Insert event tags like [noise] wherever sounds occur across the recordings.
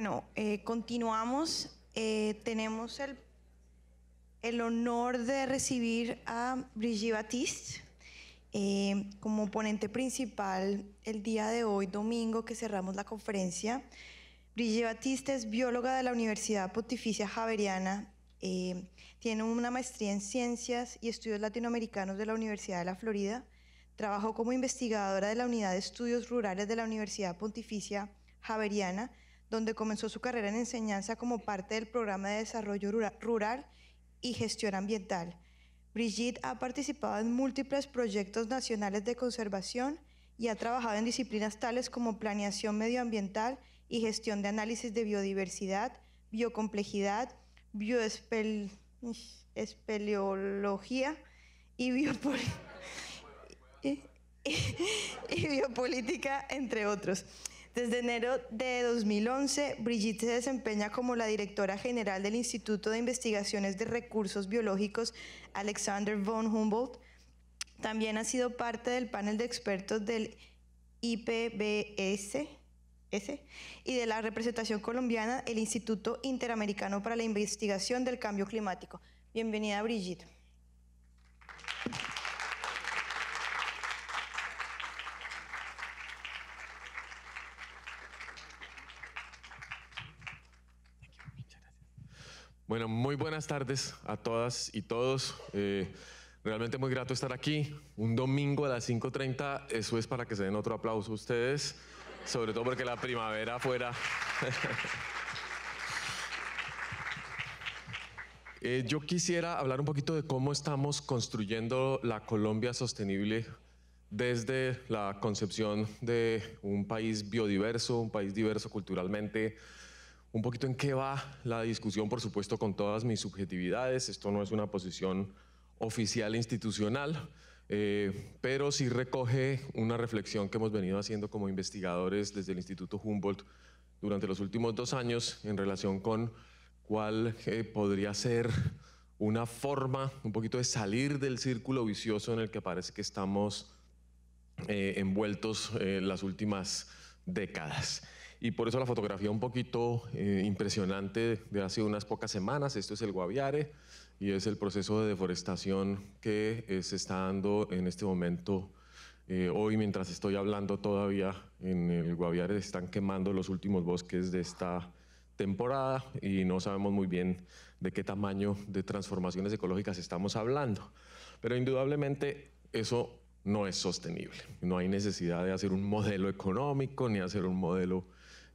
Bueno, eh, continuamos. Eh, tenemos el, honor de recibir a Brigitte Batiste eh, como ponente principal el día de hoy, domingo, que cerramos la conferencia. Brigitte Batiste es bióloga de la Universidad Pontificia Javeriana. tiene una maestría en Ciencias y Estudios Latinoamericanos de la Universidad de la Florida. Trabajó como investigadora de la Unidad de Estudios Rurales de la Universidad Pontificia Javeriana donde comenzó su carrera en enseñanza como parte del programa de desarrollo rural y gestión ambiental. Brigitte ha participado en múltiples proyectos nacionales de conservación y ha trabajado en disciplinas tales como planeación medioambiental y gestión de análisis de biodiversidad, biocomplejidad, bioespeleología [laughs] y, y biopolítica, entre otros. Desde enero de 2011, Brigitte se desempeña como la directora general del Instituto de Investigaciones de Recursos Biológicos Alexander von Humboldt. También ha sido parte del panel de expertos del IPBS y de la representación colombiana, el Instituto Interamericano para la Investigación del Cambio Climático. Bienvenida, Brigitte. Bueno, muy buenas tardes a todas y todos. Eh, realmente muy grato estar aquí. Un domingo a las 5.30, eso es para que se den otro aplauso a ustedes, sobre todo porque la primavera fuera... [laughs] Eh, yo quisiera hablar un poquito de cómo estamos construyendo la Colombia sostenible desde la concepción de un país biodiverso, un país diverso culturalmente, un poquito en qué va la discusión, por supuesto, con todas mis subjetividades. Esto no es una posición oficial institucional, eh, pero sí recoge una reflexión que hemos venido haciendo como investigadores desde el Instituto Humboldt durante los últimos dos años en relación con cuál eh, podría ser una forma un poquito de salir del círculo vicioso en el que parece que estamos eh, envueltos envueltos las últimas décadas y por eso la fotografía un poquito eh, impresionante de hace unas pocas semanas. Esto es el Guaviare y es el proceso de deforestación que eh, se está dando en este momento. Eh, hoy, mientras estoy hablando todavía en el Guaviare, están quemando los últimos bosques de esta temporada y no sabemos muy bien de qué tamaño de transformaciones ecológicas estamos hablando. Pero indudablemente eso no es sostenible. No hay necesidad de hacer un modelo económico ni hacer un modelo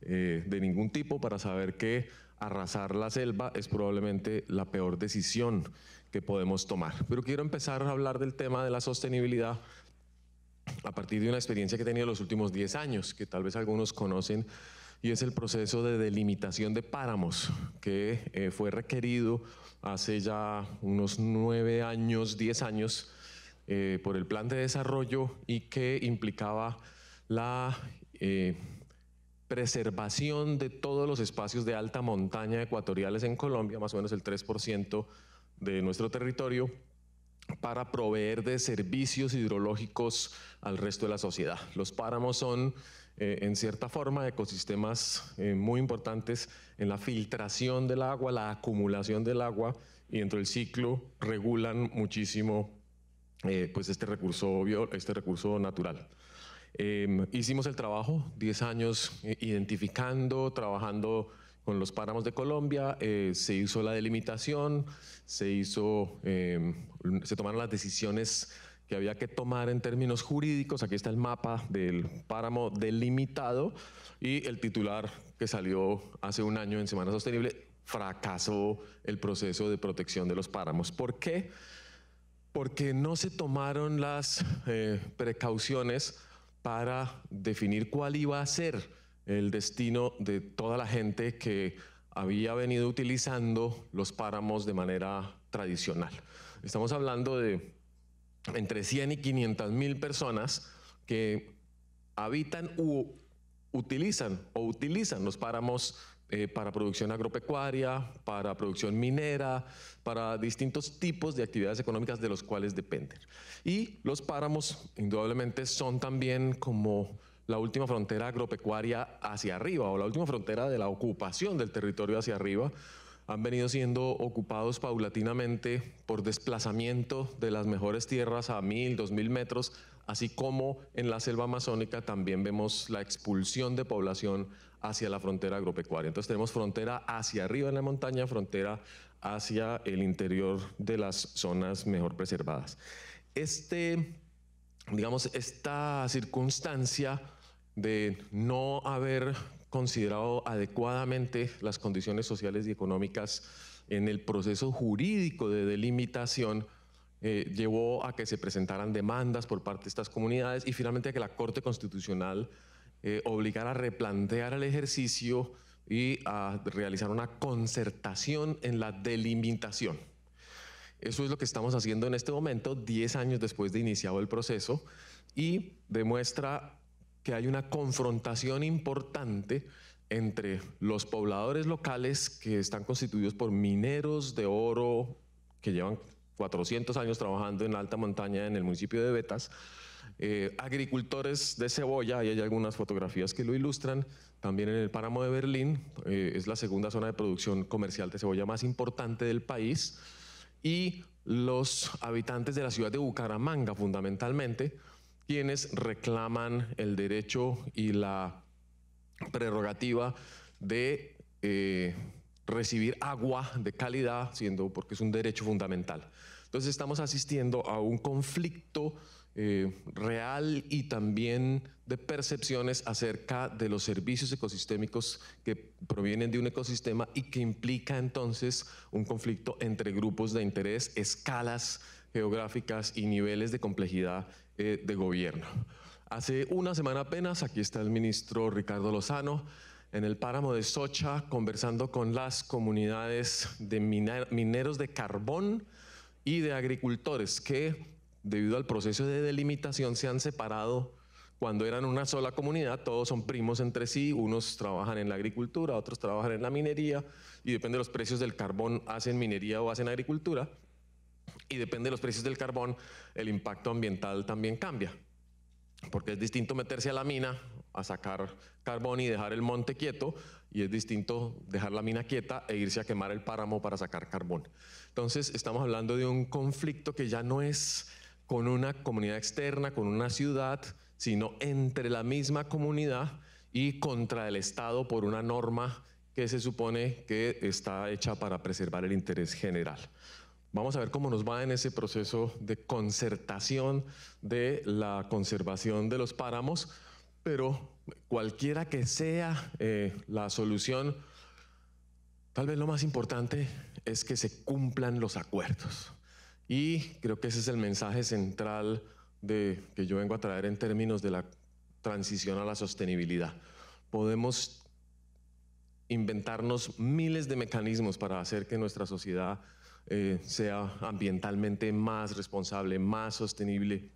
eh, de ningún tipo para saber que arrasar la selva es probablemente la peor decisión que podemos tomar. Pero quiero empezar a hablar del tema de la sostenibilidad a partir de una experiencia que he tenido los últimos 10 años, que tal vez algunos conocen, y es el proceso de delimitación de páramos, que eh, fue requerido hace ya unos 9 años, 10 años, eh, por el plan de desarrollo y que implicaba la preservación de todos los espacios de alta montaña ecuatoriales en Colombia, más o menos el 3% de nuestro territorio, para proveer de servicios hidrológicos al resto de la sociedad. Los páramos son, eh, en cierta forma, ecosistemas eh, muy importantes en la filtración del agua, la acumulación del agua, y dentro del ciclo regulan muchísimo eh, pues este, recurso, este recurso natural. Em, hicimos el trabajo, 10 años eh, identificando, trabajando con los páramos de Colombia, eh, se hizo la delimitación, se, hizo, em, se tomaron las decisiones que había que tomar en términos jurídicos. Aquí está el mapa del páramo delimitado y el titular que salió hace un año en Semana Sostenible, fracasó el proceso de protección de los páramos. ¿Por qué? Porque no se tomaron las eh, precauciones para definir cuál iba a ser el destino de toda la gente que había venido utilizando los páramos de manera tradicional. Estamos hablando de entre 100 y 500 mil personas que habitan u utilizan o utilizan los páramos eh, para producción agropecuaria, para producción minera, para distintos tipos de actividades económicas de los cuales dependen. Y los páramos, indudablemente, son también como la última frontera agropecuaria hacia arriba o la última frontera de la ocupación del territorio hacia arriba. Han venido siendo ocupados paulatinamente por desplazamiento de las mejores tierras a mil, dos mil metros, así como en la selva amazónica también vemos la expulsión de población hacia la frontera agropecuaria. Entonces tenemos frontera hacia arriba en la montaña, frontera hacia el interior de las zonas mejor preservadas. Este, digamos, esta circunstancia de no haber considerado adecuadamente las condiciones sociales y económicas en el proceso jurídico de delimitación, eh, llevó a que se presentaran demandas por parte de estas comunidades y finalmente a que la Corte Constitucional eh, obligar a replantear el ejercicio y a realizar una concertación en la delimitación. Eso es lo que estamos haciendo en este momento, 10 años después de iniciado el proceso, y demuestra que hay una confrontación importante entre los pobladores locales que están constituidos por mineros de oro que llevan 400 años trabajando en alta montaña en el municipio de Betas, eh, agricultores de cebolla, y hay algunas fotografías que lo ilustran, también en el páramo de Berlín, eh, es la segunda zona de producción comercial de cebolla más importante del país, y los habitantes de la ciudad de Bucaramanga fundamentalmente, quienes reclaman el derecho y la prerrogativa de eh, recibir agua de calidad, siendo porque es un derecho fundamental. Entonces estamos asistiendo a un conflicto eh, real y también de percepciones acerca de los servicios ecosistémicos que provienen de un ecosistema y que implica entonces un conflicto entre grupos de interés, escalas geográficas y niveles de complejidad eh, de gobierno. Hace una semana apenas, aquí está el ministro Ricardo Lozano, en el páramo de Socha, conversando con las comunidades de mineros de carbón y de agricultores que debido al proceso de delimitación, se han separado. Cuando eran una sola comunidad, todos son primos entre sí, unos trabajan en la agricultura, otros trabajan en la minería, y depende de los precios del carbón, hacen minería o hacen agricultura, y depende de los precios del carbón, el impacto ambiental también cambia, porque es distinto meterse a la mina a sacar carbón y dejar el monte quieto, y es distinto dejar la mina quieta e irse a quemar el páramo para sacar carbón. Entonces estamos hablando de un conflicto que ya no es con una comunidad externa, con una ciudad, sino entre la misma comunidad y contra el Estado por una norma que se supone que está hecha para preservar el interés general. Vamos a ver cómo nos va en ese proceso de concertación de la conservación de los páramos, pero cualquiera que sea eh, la solución, tal vez lo más importante es que se cumplan los acuerdos. Y creo que ese es el mensaje central de, que yo vengo a traer en términos de la transición a la sostenibilidad. Podemos inventarnos miles de mecanismos para hacer que nuestra sociedad eh, sea ambientalmente más responsable, más sostenible,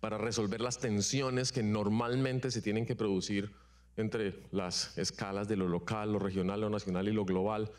para resolver las tensiones que normalmente se tienen que producir entre las escalas de lo local, lo regional, lo nacional y lo global,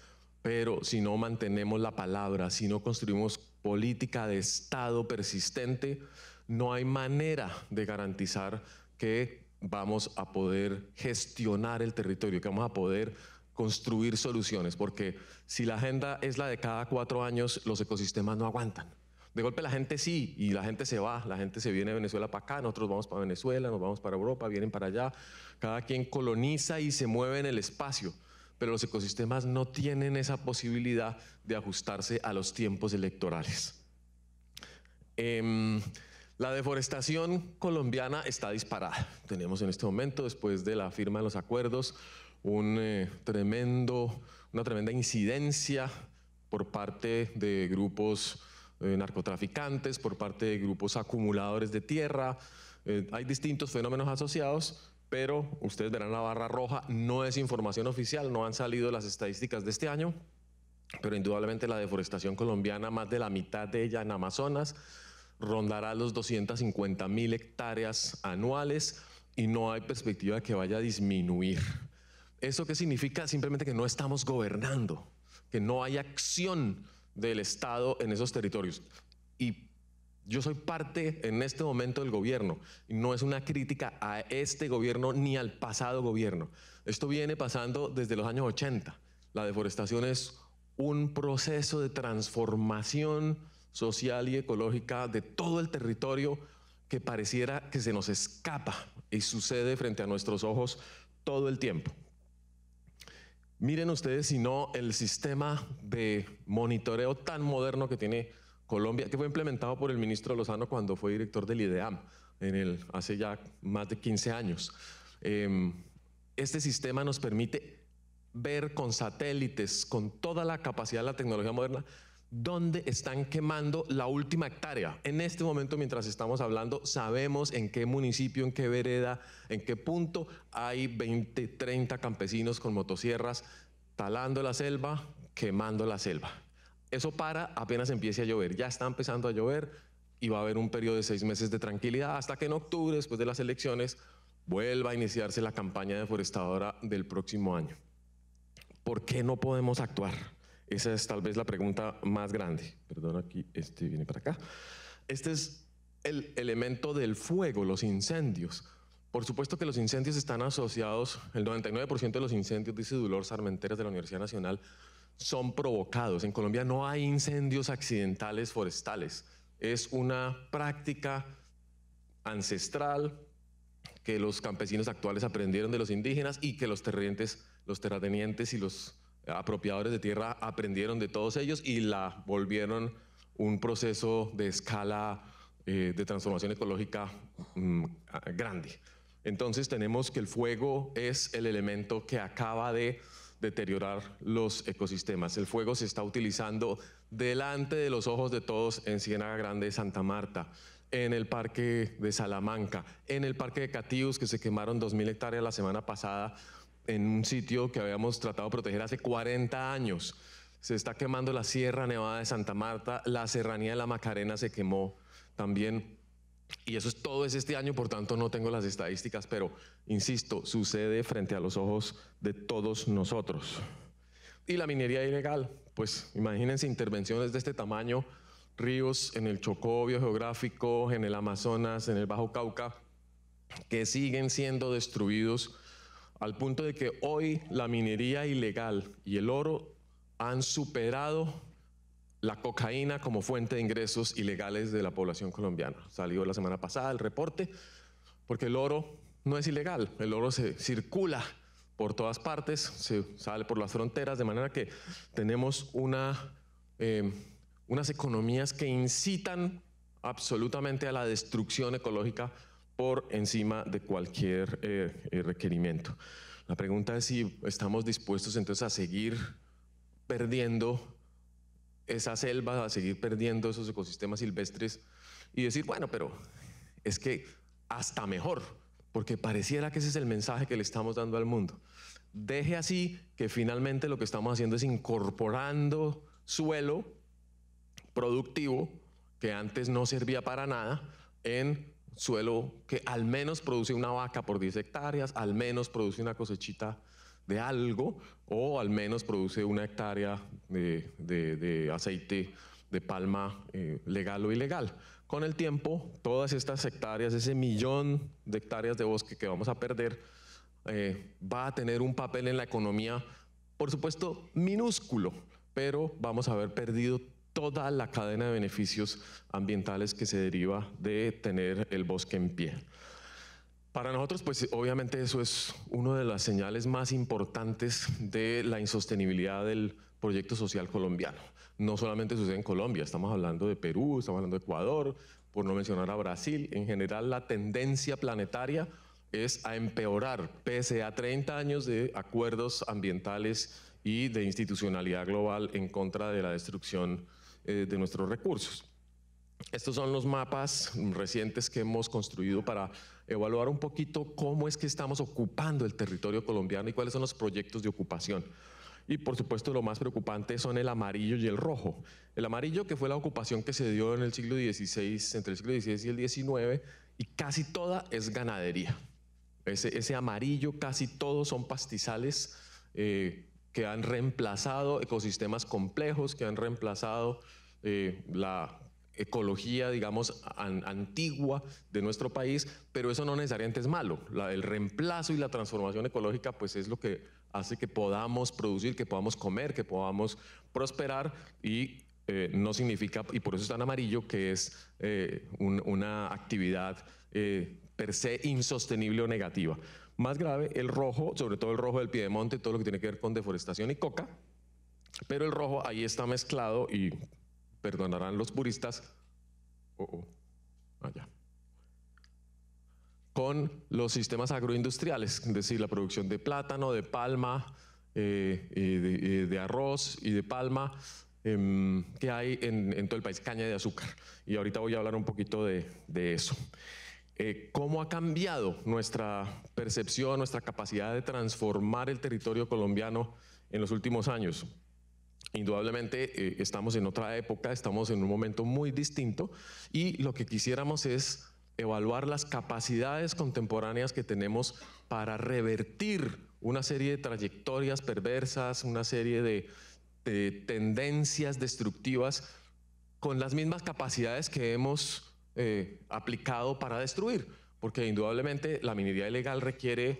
pero si no mantenemos la palabra, si no construimos política de Estado persistente, no hay manera de garantizar que vamos a poder gestionar el territorio, que vamos a poder construir soluciones, porque si la agenda es la de cada cuatro años, los ecosistemas no aguantan. De golpe la gente sí, y la gente se va, la gente se viene de Venezuela para acá, nosotros vamos para Venezuela, nos vamos para Europa, vienen para allá, cada quien coloniza y se mueve en el espacio pero los ecosistemas no tienen esa posibilidad de ajustarse a los tiempos electorales. Em, la deforestación colombiana está disparada. Tenemos en este momento, después de la firma de los acuerdos, un, eh, tremendo, una tremenda incidencia por parte de grupos eh, narcotraficantes, por parte de grupos acumuladores de tierra. Eh, hay distintos fenómenos asociados pero ustedes verán la barra roja, no es información oficial, no han salido las estadísticas de este año, pero indudablemente la deforestación colombiana, más de la mitad de ella en Amazonas, rondará los 250 mil hectáreas anuales y no hay perspectiva de que vaya a disminuir. ¿Eso qué significa? Simplemente que no estamos gobernando, que no hay acción del Estado en esos territorios. Y yo soy parte en este momento del gobierno. No es una crítica a este gobierno ni al pasado gobierno. Esto viene pasando desde los años 80. La deforestación es un proceso de transformación social y ecológica de todo el territorio que pareciera que se nos escapa y sucede frente a nuestros ojos todo el tiempo. Miren ustedes si no el sistema de monitoreo tan moderno que tiene Colombia, que fue implementado por el ministro Lozano cuando fue director del IDEAM, hace ya más de 15 años. Em, este sistema nos permite ver con satélites, con toda la capacidad de la tecnología moderna, dónde están quemando la última hectárea. En este momento, mientras estamos hablando, sabemos en qué municipio, en qué vereda, en qué punto hay 20, 30 campesinos con motosierras talando la selva, quemando la selva. Eso para apenas empiece a llover. Ya está empezando a llover y va a haber un periodo de seis meses de tranquilidad hasta que en octubre, después de las elecciones, vuelva a iniciarse la campaña deforestadora del próximo año. ¿Por qué no podemos actuar? Esa es tal vez la pregunta más grande. Perdón, aquí este viene para acá. Este es el elemento del fuego, los incendios. Por supuesto que los incendios están asociados, el 99% de los incendios, dice Dolor Sarmenteras de la Universidad Nacional, son provocados. En Colombia no hay incendios accidentales forestales. Es una práctica ancestral que los campesinos actuales aprendieron de los indígenas y que los los terratenientes y los apropiadores de tierra aprendieron de todos ellos y la volvieron un proceso de escala eh, de transformación ecológica mm, grande. Entonces tenemos que el fuego es el elemento que acaba de deteriorar los ecosistemas. El fuego se está utilizando delante de los ojos de todos en Ciénaga Grande, de Santa Marta, en el parque de Salamanca, en el parque de Catius, que se quemaron 2.000 hectáreas la semana pasada en un sitio que habíamos tratado de proteger hace 40 años. Se está quemando la Sierra Nevada de Santa Marta, la Serranía de la Macarena se quemó también y eso es todo es este año, por tanto no tengo las estadísticas, pero insisto, sucede frente a los ojos de todos nosotros. Y la minería ilegal, pues imagínense intervenciones de este tamaño, ríos en el Chocó Geográfico, en el Amazonas, en el Bajo Cauca, que siguen siendo destruidos al punto de que hoy la minería ilegal y el oro han superado la cocaína como fuente de ingresos ilegales de la población colombiana. Salió la semana pasada el reporte, porque el oro no es ilegal, el oro se circula por todas partes, se sale por las fronteras, de manera que tenemos una, em, unas economías que incitan absolutamente a la destrucción ecológica por encima de cualquier eh, eh, requerimiento. La pregunta es si estamos dispuestos entonces a seguir perdiendo esa selva, a seguir perdiendo esos ecosistemas silvestres y decir, bueno, pero es que hasta mejor, porque pareciera que ese es el mensaje que le estamos dando al mundo. Deje así que finalmente lo que estamos haciendo es incorporando suelo productivo que antes no servía para nada en suelo que al menos produce una vaca por 10 hectáreas, al menos produce una cosechita de algo o al menos produce una hectárea de, aceite de palma eh, legal o ilegal. Con el tiempo, todas estas hectáreas, ese millón de hectáreas de bosque que vamos a perder, eh, va a tener un papel en la economía, por supuesto, minúsculo, pero vamos a haber perdido toda la cadena de beneficios ambientales que se deriva de tener el bosque en pie. Para nosotros, pues obviamente eso es una de las señales más importantes de la insostenibilidad del proyecto social colombiano. No solamente sucede en Colombia, estamos hablando de Perú, estamos hablando de Ecuador, por no mencionar a Brasil. En general, la tendencia planetaria es a empeorar, pese a 30 años de acuerdos ambientales y de institucionalidad global en contra de la destrucción eh, de nuestros recursos. Estos son los mapas recientes que hemos construido para evaluar un poquito cómo es que estamos ocupando el territorio colombiano y cuáles son los proyectos de ocupación. Y por supuesto lo más preocupante son el amarillo y el rojo. El amarillo que fue la ocupación que se dio en el siglo XVI, entre el siglo XVI y el XIX, y casi toda es ganadería. Ese, amarillo, casi todos son pastizales eh, que han reemplazado ecosistemas complejos, que han reemplazado eh, la ecología, digamos, antigua de nuestro país, pero eso no necesariamente es malo. el reemplazo y la transformación ecológica, pues es lo que hace que podamos producir, que podamos comer, que podamos prosperar y eh, no significa, y por eso está en amarillo, que es eh, una actividad eh, per se insostenible o negativa. Más grave, el rojo, sobre todo el rojo del Piedemonte, todo lo que tiene que ver con deforestación y coca, pero el rojo ahí está mezclado y perdonarán los puristas, oh, oh. Ah, con los sistemas agroindustriales, es decir, la producción de plátano, de palma, eh, de, arroz y de palma em, que hay en, todo el país, caña de azúcar. Y ahorita voy a hablar un poquito de, eso. Eh, ¿Cómo ha cambiado nuestra percepción, nuestra capacidad de transformar el territorio colombiano en los últimos años? Indudablemente eh, estamos en otra época, estamos en un momento muy distinto y lo que quisiéramos es evaluar las capacidades contemporáneas que tenemos para revertir una serie de trayectorias perversas, una serie de, tendencias destructivas con las mismas capacidades que hemos eh, aplicado para destruir, porque indudablemente la minería ilegal requiere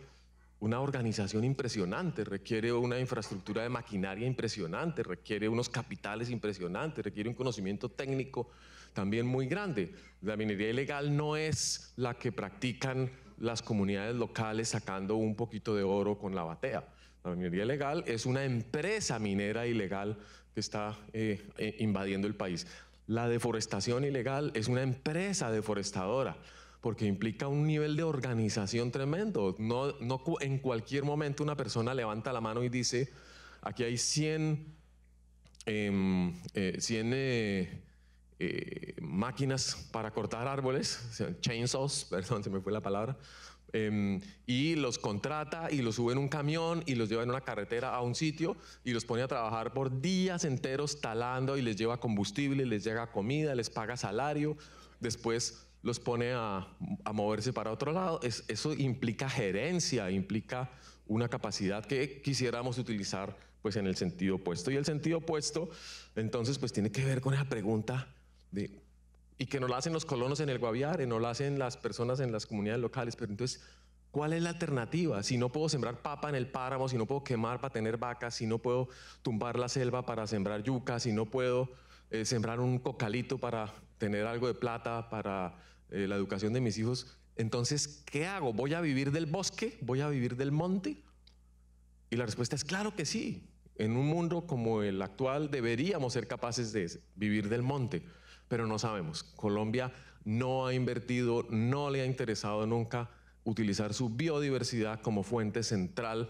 una organización impresionante, requiere una infraestructura de maquinaria impresionante, requiere unos capitales impresionantes, requiere un conocimiento técnico también muy grande. La minería ilegal no es la que practican las comunidades locales sacando un poquito de oro con la batea. La minería ilegal es una empresa minera ilegal que está eh, eh, invadiendo el país. La deforestación ilegal es una empresa deforestadora porque implica un nivel de organización tremendo. No, no en cualquier momento una persona levanta la mano y dice, aquí hay 100, em, eh, eh, eh, máquinas para cortar árboles, chainsaws, [laughs] perdón, se me fue la palabra, em, y los contrata y los sube en un camión y los lleva en una carretera a un sitio y los pone a trabajar por días enteros talando y les lleva combustible, les llega comida, les paga salario. Después los pone a, moverse para otro lado. eso implica gerencia, implica una capacidad que quisiéramos utilizar pues en el sentido opuesto. Y el sentido opuesto, entonces, pues tiene que ver con esa pregunta de, y que no la hacen los colonos en el Guaviare, no la hacen las personas en las comunidades locales, pero entonces, ¿cuál es la alternativa? Si no puedo sembrar papa en el páramo, si no puedo quemar para tener vacas, si no puedo tumbar la selva para sembrar yuca, si no puedo eh, sembrar un cocalito para tener algo de plata para eh, la educación de mis hijos. Entonces, ¿qué hago? ¿Voy a vivir del bosque? ¿Voy a vivir del monte? Y la respuesta es claro que sí. En un mundo como el actual deberíamos ser capaces de vivir del monte, pero no sabemos. Colombia no ha invertido, no le ha interesado nunca utilizar su biodiversidad como fuente central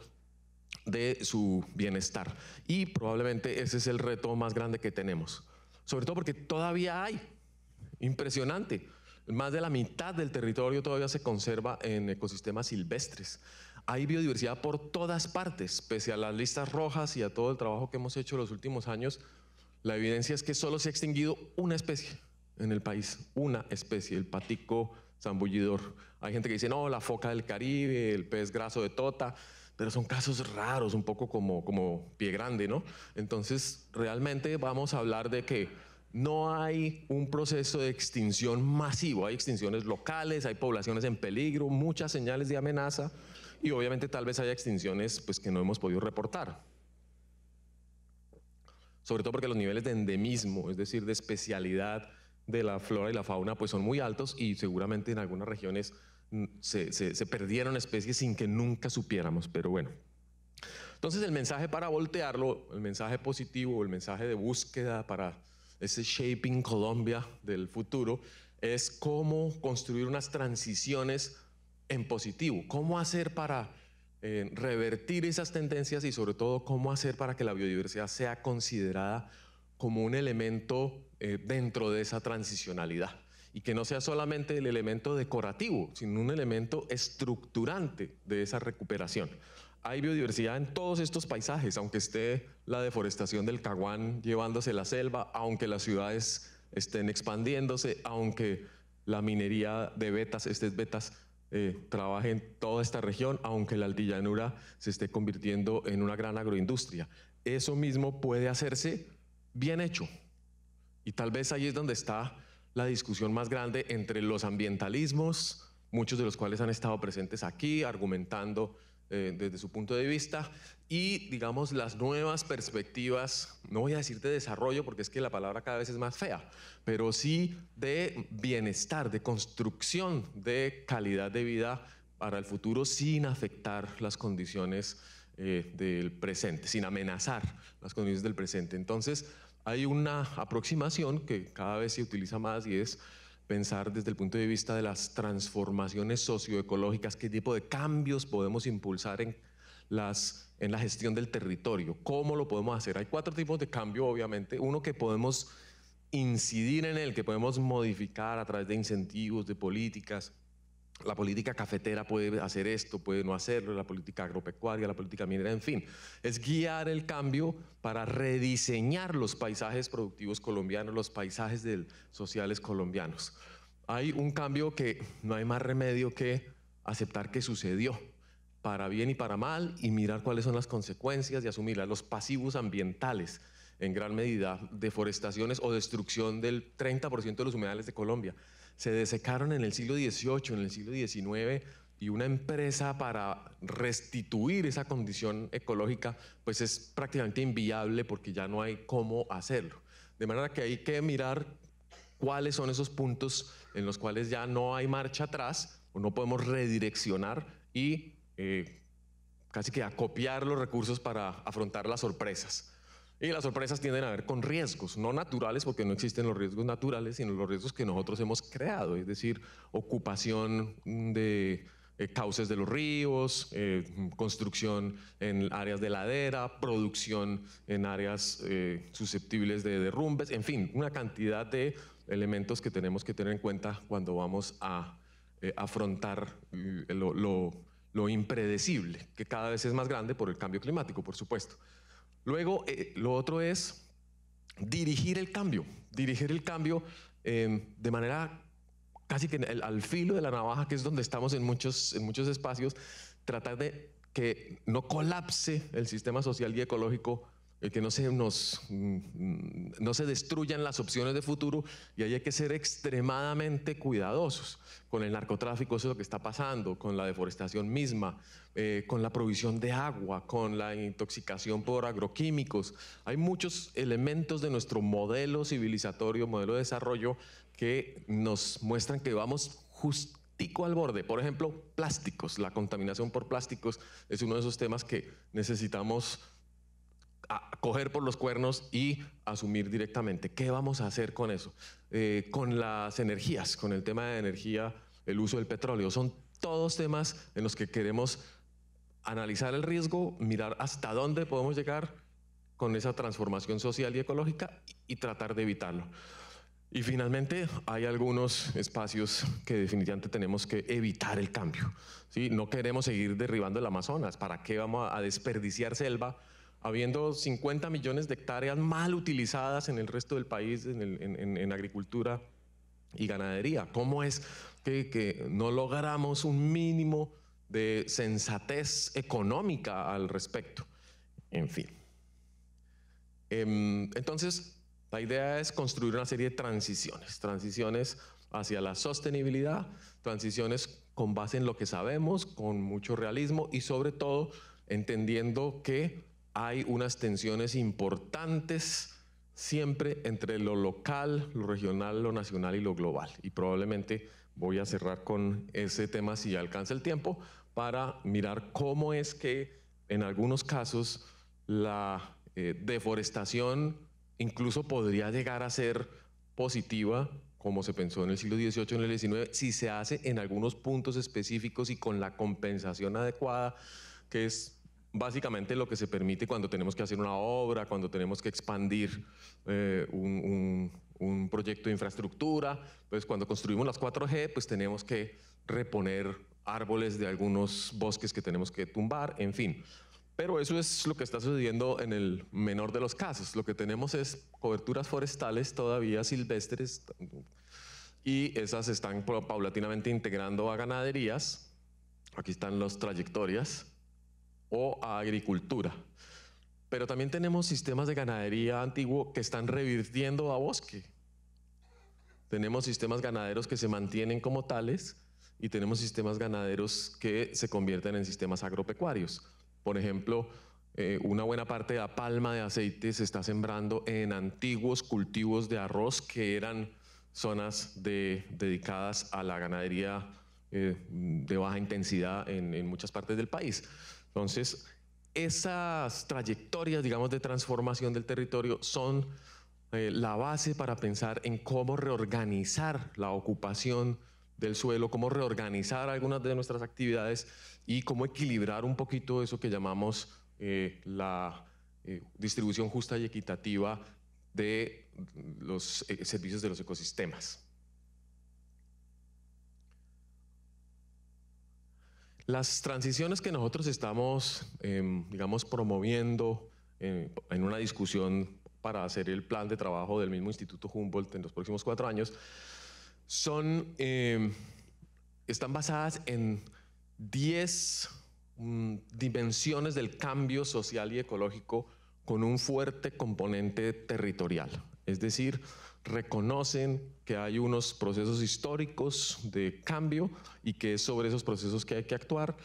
de su bienestar. Y probablemente ese es el reto más grande que tenemos. Sobre todo porque todavía hay. Impresionante. Más de la mitad del territorio todavía se conserva en ecosistemas silvestres. Hay biodiversidad por todas partes, pese a las listas rojas y a todo el trabajo que hemos hecho en los últimos años. La evidencia es que solo se ha extinguido una especie en el país, una especie, el patico zambullidor. Hay gente que dice, no, la foca del Caribe, el pez graso de Tota, pero son casos raros, un poco como, como pie grande, ¿no? Entonces, realmente vamos a hablar de que no hay un proceso de extinción masivo, hay extinciones locales, hay poblaciones en peligro, muchas señales de amenaza y obviamente tal vez haya extinciones pues, que no hemos podido reportar. Sobre todo porque los niveles de endemismo, es decir, de especialidad de la flora y la fauna, pues son muy altos y seguramente en algunas regiones Mm, se, perdieron especies sin que nunca supiéramos, pero bueno. Entonces el mensaje para voltearlo, el mensaje positivo, el mensaje de búsqueda para ese shaping Colombia del futuro, es cómo construir unas transiciones en positivo, cómo hacer para eh, revertir esas tendencias y sobre todo cómo hacer para que la biodiversidad sea considerada como un elemento eh, dentro de esa transicionalidad y que no sea solamente el elemento decorativo, sino un elemento estructurante de esa recuperación. Hay biodiversidad en todos estos paisajes, aunque esté la deforestación del Caguán llevándose la selva, aunque las ciudades estén expandiéndose, aunque la minería de vetas, estas vetas eh, trabaje en toda esta región, aunque la altillanura se esté convirtiendo en una gran agroindustria. Eso mismo puede hacerse bien hecho. Y tal vez ahí es donde está la discusión más grande entre los ambientalismos, muchos de los cuales han estado presentes aquí argumentando eh, desde su punto de vista, y digamos las nuevas perspectivas, no voy a decir de desarrollo porque es que la palabra cada vez es más fea, pero sí de bienestar, de construcción de calidad de vida para el futuro sin afectar las condiciones eh, del presente, sin amenazar las condiciones del presente. Entonces, hay una aproximación que cada vez se utiliza más y es pensar desde el punto de vista de las transformaciones socioecológicas, qué tipo de cambios podemos impulsar en, las, en la gestión del territorio, cómo lo podemos hacer. Hay cuatro tipos de cambio, obviamente. Uno que podemos incidir en el, que podemos modificar a través de incentivos, de políticas, la política cafetera puede hacer esto, puede no hacerlo, la política agropecuaria, la política minera, en fin. Es guiar el cambio para rediseñar los paisajes productivos colombianos, los paisajes sociales colombianos. Hay un cambio que no hay más remedio que aceptar que sucedió, para bien y para mal, y mirar cuáles son las consecuencias y asumirlas. Los pasivos ambientales, en gran medida, deforestaciones o destrucción del 30% de los humedales de Colombia se desecaron en el siglo XVIII, en el siglo XIX, y una empresa para restituir esa condición ecológica, pues es prácticamente inviable porque ya no hay cómo hacerlo. De manera que hay que mirar cuáles son esos puntos en los cuales ya no hay marcha atrás, o no podemos redireccionar y eh, casi que acopiar los recursos para afrontar las sorpresas. Y las sorpresas tienden a ver con riesgos, no naturales, porque no existen los riesgos naturales, sino los riesgos que nosotros hemos creado, es decir, ocupación de eh, cauces de los ríos, eh, construcción en áreas de ladera, producción en áreas eh, susceptibles de derrumbes, en fin, una cantidad de elementos que tenemos que tener en cuenta cuando vamos a afrontar lo impredecible, que cada vez es más grande por el cambio climático, por supuesto. Luego, eh, lo otro es dirigir el cambio, dirigir el cambio em, de manera casi que al filo de la navaja, que es donde estamos en muchos, en muchos espacios, tratar de que no colapse el sistema social y ecológico eh, que no se, nos, mm, no se destruyan las opciones de futuro y ahí hay que ser extremadamente cuidadosos con el narcotráfico, eso es lo que está pasando, con la deforestación misma, eh, con la provisión de agua, con la intoxicación por agroquímicos. Hay muchos elementos de nuestro modelo civilizatorio, modelo de desarrollo, que nos muestran que vamos justo al borde. Por ejemplo, plásticos. La contaminación por plásticos es uno de esos temas que necesitamos a coger por los cuernos y asumir directamente. ¿Qué vamos a hacer con eso? Eh, con las energías, con el tema de energía, el uso del petróleo. Son todos temas en los que queremos analizar el riesgo, mirar hasta dónde podemos llegar con esa transformación social y ecológica y, tratar de evitarlo. Y finalmente, hay algunos espacios que definitivamente tenemos que evitar el cambio. ¿sí? No queremos seguir derribando el Amazonas. ¿Para qué vamos a desperdiciar selva habiendo 50 millones de hectáreas mal utilizadas en el resto del país en, agricultura y ganadería. ¿Cómo es que, que, no logramos un mínimo de sensatez económica al respecto? En fin. Em, entonces, la idea es construir una serie de transiciones, transiciones hacia la sostenibilidad, transiciones con base en lo que sabemos, con mucho realismo y sobre todo entendiendo que hay unas tensiones importantes siempre entre lo local, lo regional, lo nacional y lo global. Y probablemente voy a cerrar con ese tema si ya alcanza el tiempo para mirar cómo es que en algunos casos la eh, deforestación incluso podría llegar a ser positiva, como se pensó en el siglo XVIII, en el XIX, si se hace en algunos puntos específicos y con la compensación adecuada, que es básicamente lo que se permite cuando tenemos que hacer una obra, cuando tenemos que expandir eh, un, proyecto de infraestructura. Pues cuando construimos las 4G, pues tenemos que reponer árboles de algunos bosques que tenemos que tumbar, en fin. Pero eso es lo que está sucediendo en el menor de los casos. Lo que tenemos es coberturas forestales todavía silvestres y esas están paulatinamente integrando a ganaderías. Aquí están las trayectorias o a agricultura. Pero también tenemos sistemas de ganadería antiguo que están revirtiendo a bosque. Tenemos sistemas ganaderos que se mantienen como tales y tenemos sistemas ganaderos que se convierten en sistemas agropecuarios. Por ejemplo, eh, una buena parte de la palma de aceite se está sembrando en antiguos cultivos de arroz que eran zonas dedicadas a la ganadería eh, de baja intensidad en muchas partes del país. Entonces, esas trayectorias, digamos, de transformación del territorio son eh, la base para pensar en cómo reorganizar la ocupación del suelo, cómo reorganizar algunas de nuestras actividades y cómo equilibrar un poquito eso que llamamos eh, la eh, distribución justa y equitativa de los servicios de los ecosistemas. Las transiciones que nosotros estamos, em, digamos, promoviendo eh, en una discusión para hacer el plan de trabajo del mismo Instituto Humboldt en los próximos cuatro años, son, em, están basadas en diez mm, dimensiones del cambio social y ecológico con un fuerte componente territorial. Es decir, reconocen que hay unos procesos históricos de cambio y que es sobre esos procesos que hay que actuar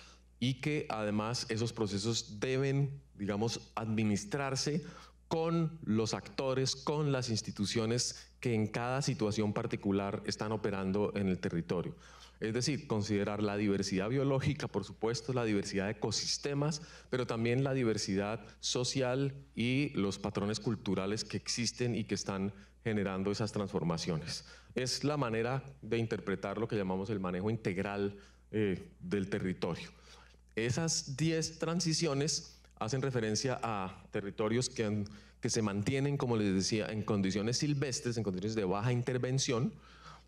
y que además esos procesos deben, digamos, administrarse con los actores, con las instituciones que en cada situación particular están operando en el territorio. Es decir, considerar la diversidad biológica, por supuesto, la diversidad de ecosistemas, pero también la diversidad social y los patrones culturales que existen y que están generando esas transformaciones. Es la manera de interpretar lo que llamamos el manejo integral eh, del territorio. Esas 10 transiciones hacen referencia a territorios que, que se mantienen, como les decía, en condiciones silvestres, en condiciones de baja intervención,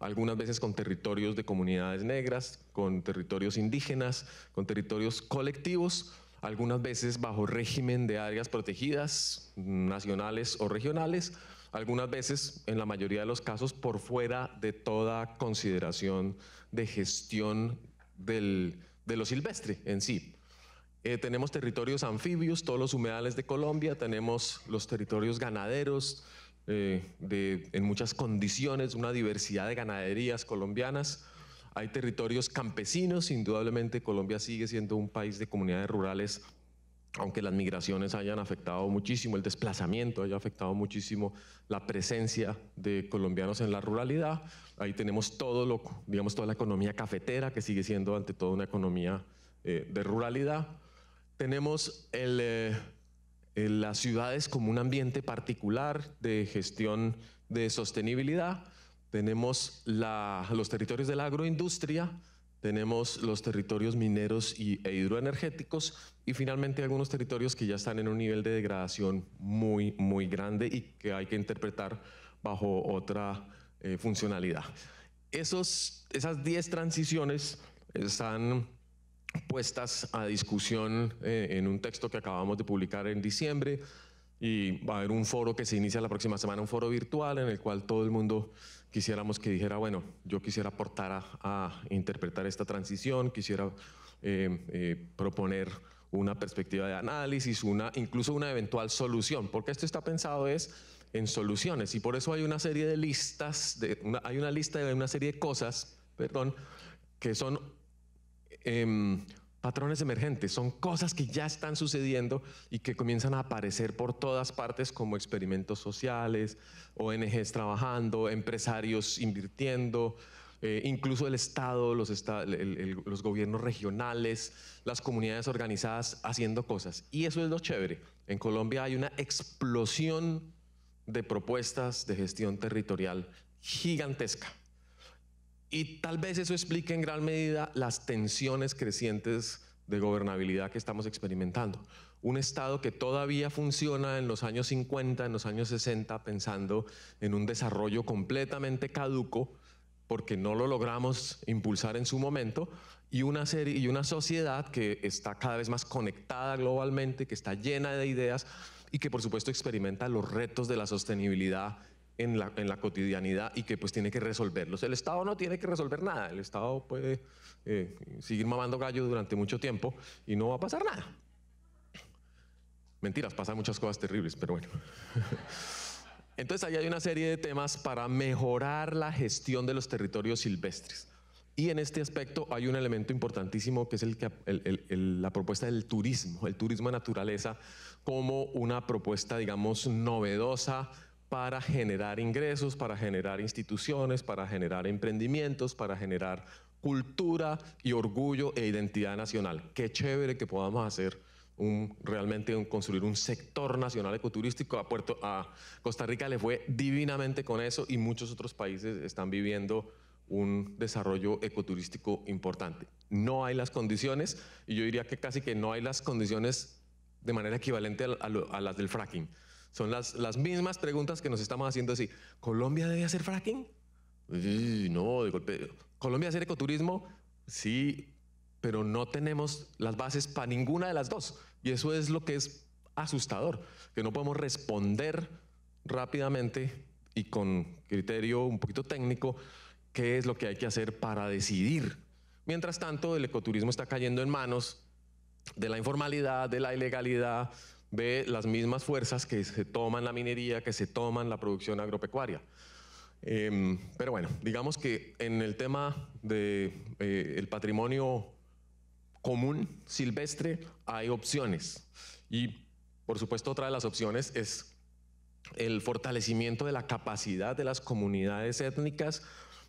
algunas veces con territorios de comunidades negras, con territorios indígenas, con territorios colectivos, algunas veces bajo régimen de áreas protegidas, nacionales o regionales, algunas veces, en la mayoría de los casos, por fuera de toda consideración de gestión de lo silvestre en sí. Eh, tenemos territorios anfibios, todos los humedales de Colombia, tenemos los territorios ganaderos, eh, en muchas condiciones, una diversidad de ganaderías colombianas. Hay territorios campesinos, indudablemente Colombia sigue siendo un país de comunidades rurales aunque las migraciones hayan afectado muchísimo, el desplazamiento haya afectado muchísimo la presencia de colombianos en la ruralidad, ahí tenemos todo lo, digamos, toda la economía cafetera, que sigue siendo ante todo una economía eh, de ruralidad. Tenemos eh, las ciudades como un ambiente particular de gestión de sostenibilidad, tenemos los territorios de la agroindustria, tenemos los territorios mineros y, e hidroenergéticos y finalmente algunos territorios que ya están en un nivel de degradación muy, muy grande y que hay que interpretar bajo otra eh, funcionalidad. Esos, esas 10 transiciones están puestas a discusión eh, en un texto que acabamos de publicar en diciembre y va a haber un foro que se inicia la próxima semana, un foro virtual en el cual todo el mundo quisiéramos que dijera, bueno, yo quisiera aportar a, interpretar esta transición, quisiera eh, eh, proponer una perspectiva de análisis, una, incluso una eventual solución, porque esto está pensado es en soluciones y por eso hay una serie de listas, hay una lista de una serie de cosas, perdón, que son... Em, patrones emergentes, son cosas que ya están sucediendo y que comienzan a aparecer por todas partes como experimentos sociales, ONGs trabajando, empresarios invirtiendo, eh, incluso el Estado, los, los, gobiernos regionales, las comunidades organizadas haciendo cosas. Y eso es lo chévere. En Colombia hay una explosión de propuestas de gestión territorial gigantesca. Y tal vez eso explique en gran medida las tensiones crecientes de gobernabilidad que estamos experimentando. Un Estado que todavía funciona en los años 50, en los años 60, pensando en un desarrollo completamente caduco, porque no lo logramos impulsar en su momento, y una, serie, y una sociedad que está cada vez más conectada globalmente, que está llena de ideas y que por supuesto experimenta los retos de la sostenibilidad en la, en la, cotidianidad y que pues tiene que resolverlos. El Estado no tiene que resolver nada, el Estado puede eh, seguir mamando gallo durante mucho tiempo y no va a pasar nada. Mentiras, pasan muchas cosas terribles, pero bueno. [laughs] Entonces ahí hay una serie de temas para mejorar la gestión de los territorios silvestres. Y en este aspecto hay un elemento importantísimo que es el que, la propuesta del turismo, el turismo de naturaleza como una propuesta, digamos, novedosa, para generar ingresos, para generar instituciones, para generar emprendimientos, para generar cultura y orgullo e identidad nacional. Qué chévere que podamos hacer realmente construir un sector nacional ecoturístico. A, Puerto, Costa Rica le fue divinamente con eso y muchos otros países están viviendo un desarrollo ecoturístico importante. No hay las condiciones y yo diría que casi que no hay las condiciones de manera equivalente a las del fracking. Son las, las mismas preguntas que nos estamos haciendo así. ¿Colombia debe hacer fracking? no, de golpe. ¿Colombia hacer ecoturismo? Sí, pero no tenemos las bases para ninguna de las dos. Y eso es lo que es asustador, que no podemos responder rápidamente y con criterio un poquito técnico qué es lo que hay que hacer para decidir. Mientras tanto, el ecoturismo está cayendo en manos de la informalidad, de la ilegalidad, de las mismas fuerzas que se toman la minería, que se toman la producción agropecuaria. Em, pero bueno, digamos que en el tema del de, eh, patrimonio común silvestre hay opciones. Y por supuesto otra de las opciones es el fortalecimiento de la capacidad de las comunidades étnicas,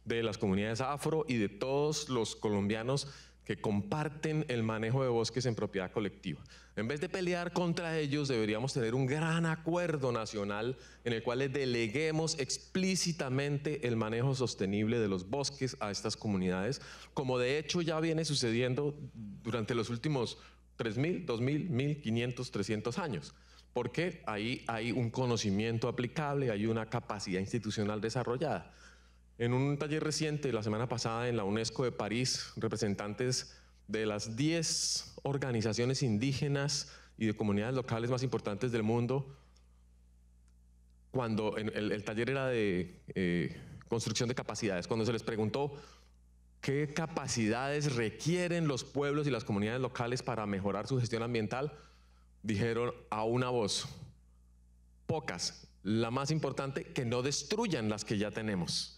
de las comunidades afro y de todos los colombianos que comparten el manejo de bosques en propiedad colectiva. En vez de pelear contra ellos, deberíamos tener un gran acuerdo nacional en el cual deleguemos explícitamente el manejo sostenible de los bosques a estas comunidades, como de hecho ya viene sucediendo durante los últimos 3.000, 2.000, 1.500, 300 años porque ahí hay un conocimiento aplicable, hay una capacidad institucional desarrollada. En un taller reciente, la semana pasada, en la UNESCO de París, representantes de las 10 organizaciones indígenas y de comunidades locales más importantes del mundo, cuando el, el taller era de eh, construcción de capacidades, cuando se les preguntó qué capacidades requieren los pueblos y las comunidades locales para mejorar su gestión ambiental, dijeron a una voz, pocas, la más importante, que no destruyan las que ya tenemos.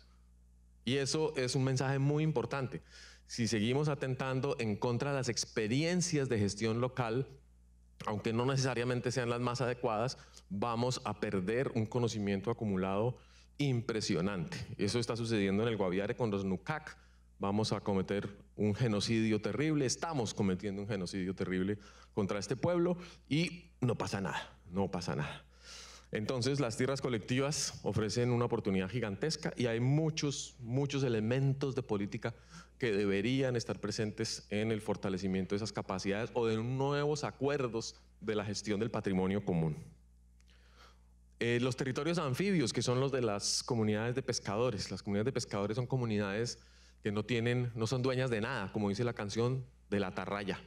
Y eso es un mensaje muy importante. Si seguimos atentando en contra de las experiencias de gestión local, aunque no necesariamente sean las más adecuadas, vamos a perder un conocimiento acumulado impresionante. Eso está sucediendo en el Guaviare con los NUCAC. Vamos a cometer un genocidio terrible, estamos cometiendo un genocidio terrible contra este pueblo y no pasa nada, no pasa nada. Entonces, las tierras colectivas ofrecen una oportunidad gigantesca y hay muchos, muchos elementos de política que deberían estar presentes en el fortalecimiento de esas capacidades o de nuevos acuerdos de la gestión del patrimonio común. Eh, los territorios anfibios, que son los de las comunidades de pescadores. Las comunidades de pescadores son comunidades que no tienen, no son dueñas de nada, como dice la canción de la atarraya.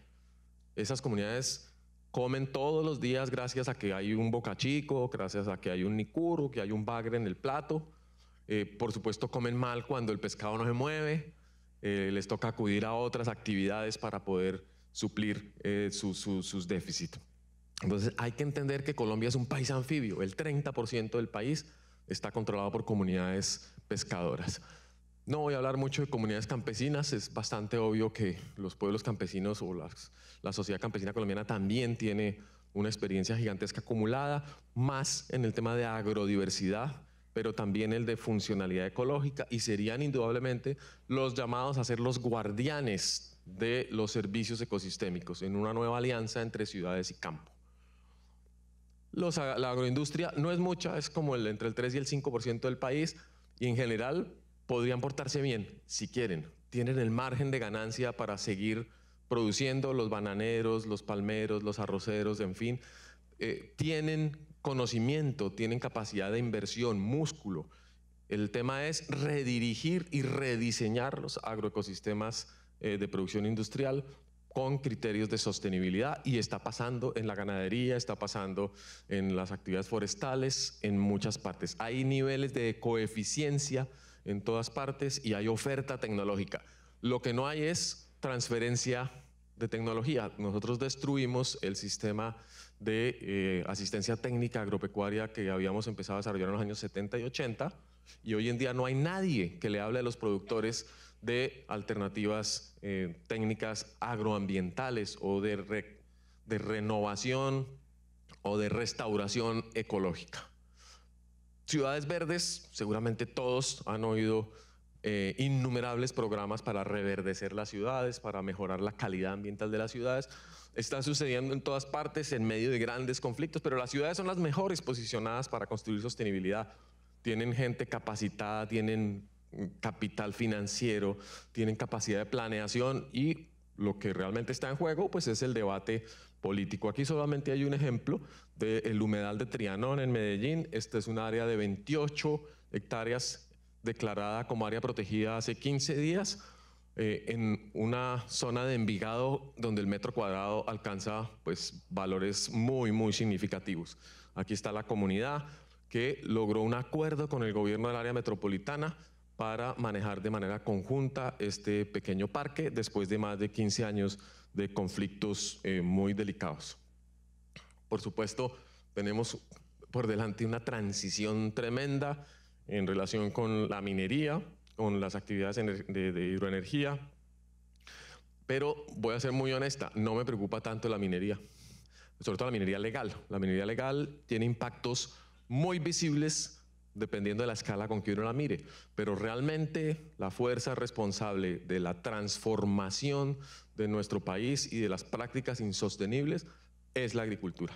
Esas comunidades comen todos los días gracias a que hay un bocachico, gracias a que hay un nicuro, que hay un bagre en el plato. Eh, por supuesto, comen mal cuando el pescado no se mueve. Eh, les toca acudir a otras actividades para poder suplir eh, sus déficits. Entonces, hay que entender que Colombia es un país anfibio. El 30% del país está controlado por comunidades pescadoras. No voy a hablar mucho de comunidades campesinas, es bastante obvio que los pueblos campesinos o la sociedad campesina colombiana también tiene una experiencia gigantesca acumulada, más en el tema de agrodiversidad, pero también el de funcionalidad ecológica y serían indudablemente los llamados a ser los guardianes de los servicios ecosistémicos en una nueva alianza entre ciudades y campo. la agroindustria no es mucha, es como el, entre el 3 y el 5% del país y en general podrían portarse bien si quieren. Tienen el margen de ganancia para seguir produciendo los bananeros, los palmeros, los arroceros, en fin. Eh, tienen conocimiento, tienen capacidad de inversión, músculo. El tema es redirigir y rediseñar los agroecosistemas eh, de producción industrial con criterios de sostenibilidad y está pasando en la ganadería, está pasando en las actividades forestales, en muchas partes. Hay niveles de coeficiencia en todas partes y hay oferta tecnológica. Lo que no hay es transferencia de tecnología. Nosotros destruimos el sistema de eh, asistencia técnica agropecuaria que habíamos empezado a desarrollar en los años 70 y 80 y hoy en día no hay nadie que le hable a los productores de alternativas eh, técnicas agroambientales o de renovación o de restauración ecológica. Ciudades verdes, seguramente todos han oído eh, innumerables programas para reverdecer las ciudades, para mejorar la calidad ambiental de las ciudades. Están sucediendo en todas partes en medio de grandes conflictos, pero las ciudades son las mejores posicionadas para construir sostenibilidad. Tienen gente capacitada, tienen mm, capital financiero, tienen capacidad de planeación y lo que realmente está en juego pues es el debate político. Aquí solamente hay un ejemplo del humedal de Trianón en Medellín. Este es un área de 28 hectáreas declarada como área protegida hace 15 días eh, en una zona de Envigado donde el metro cuadrado alcanza pues, valores muy, muy significativos. Aquí está la comunidad que logró un acuerdo con el gobierno del área metropolitana para manejar de manera conjunta este pequeño parque después de más de 15 años de conflictos eh, muy delicados. Por supuesto, tenemos por delante una transición tremenda en relación con la minería, con las actividades de, hidroenergía, pero voy a ser muy honesta, no me preocupa tanto la minería, sobre todo la minería legal. La minería legal tiene impactos muy visibles dependiendo de la escala con que uno la mire, pero realmente la fuerza responsable de la transformación de nuestro país y de las prácticas insostenibles es la agricultura.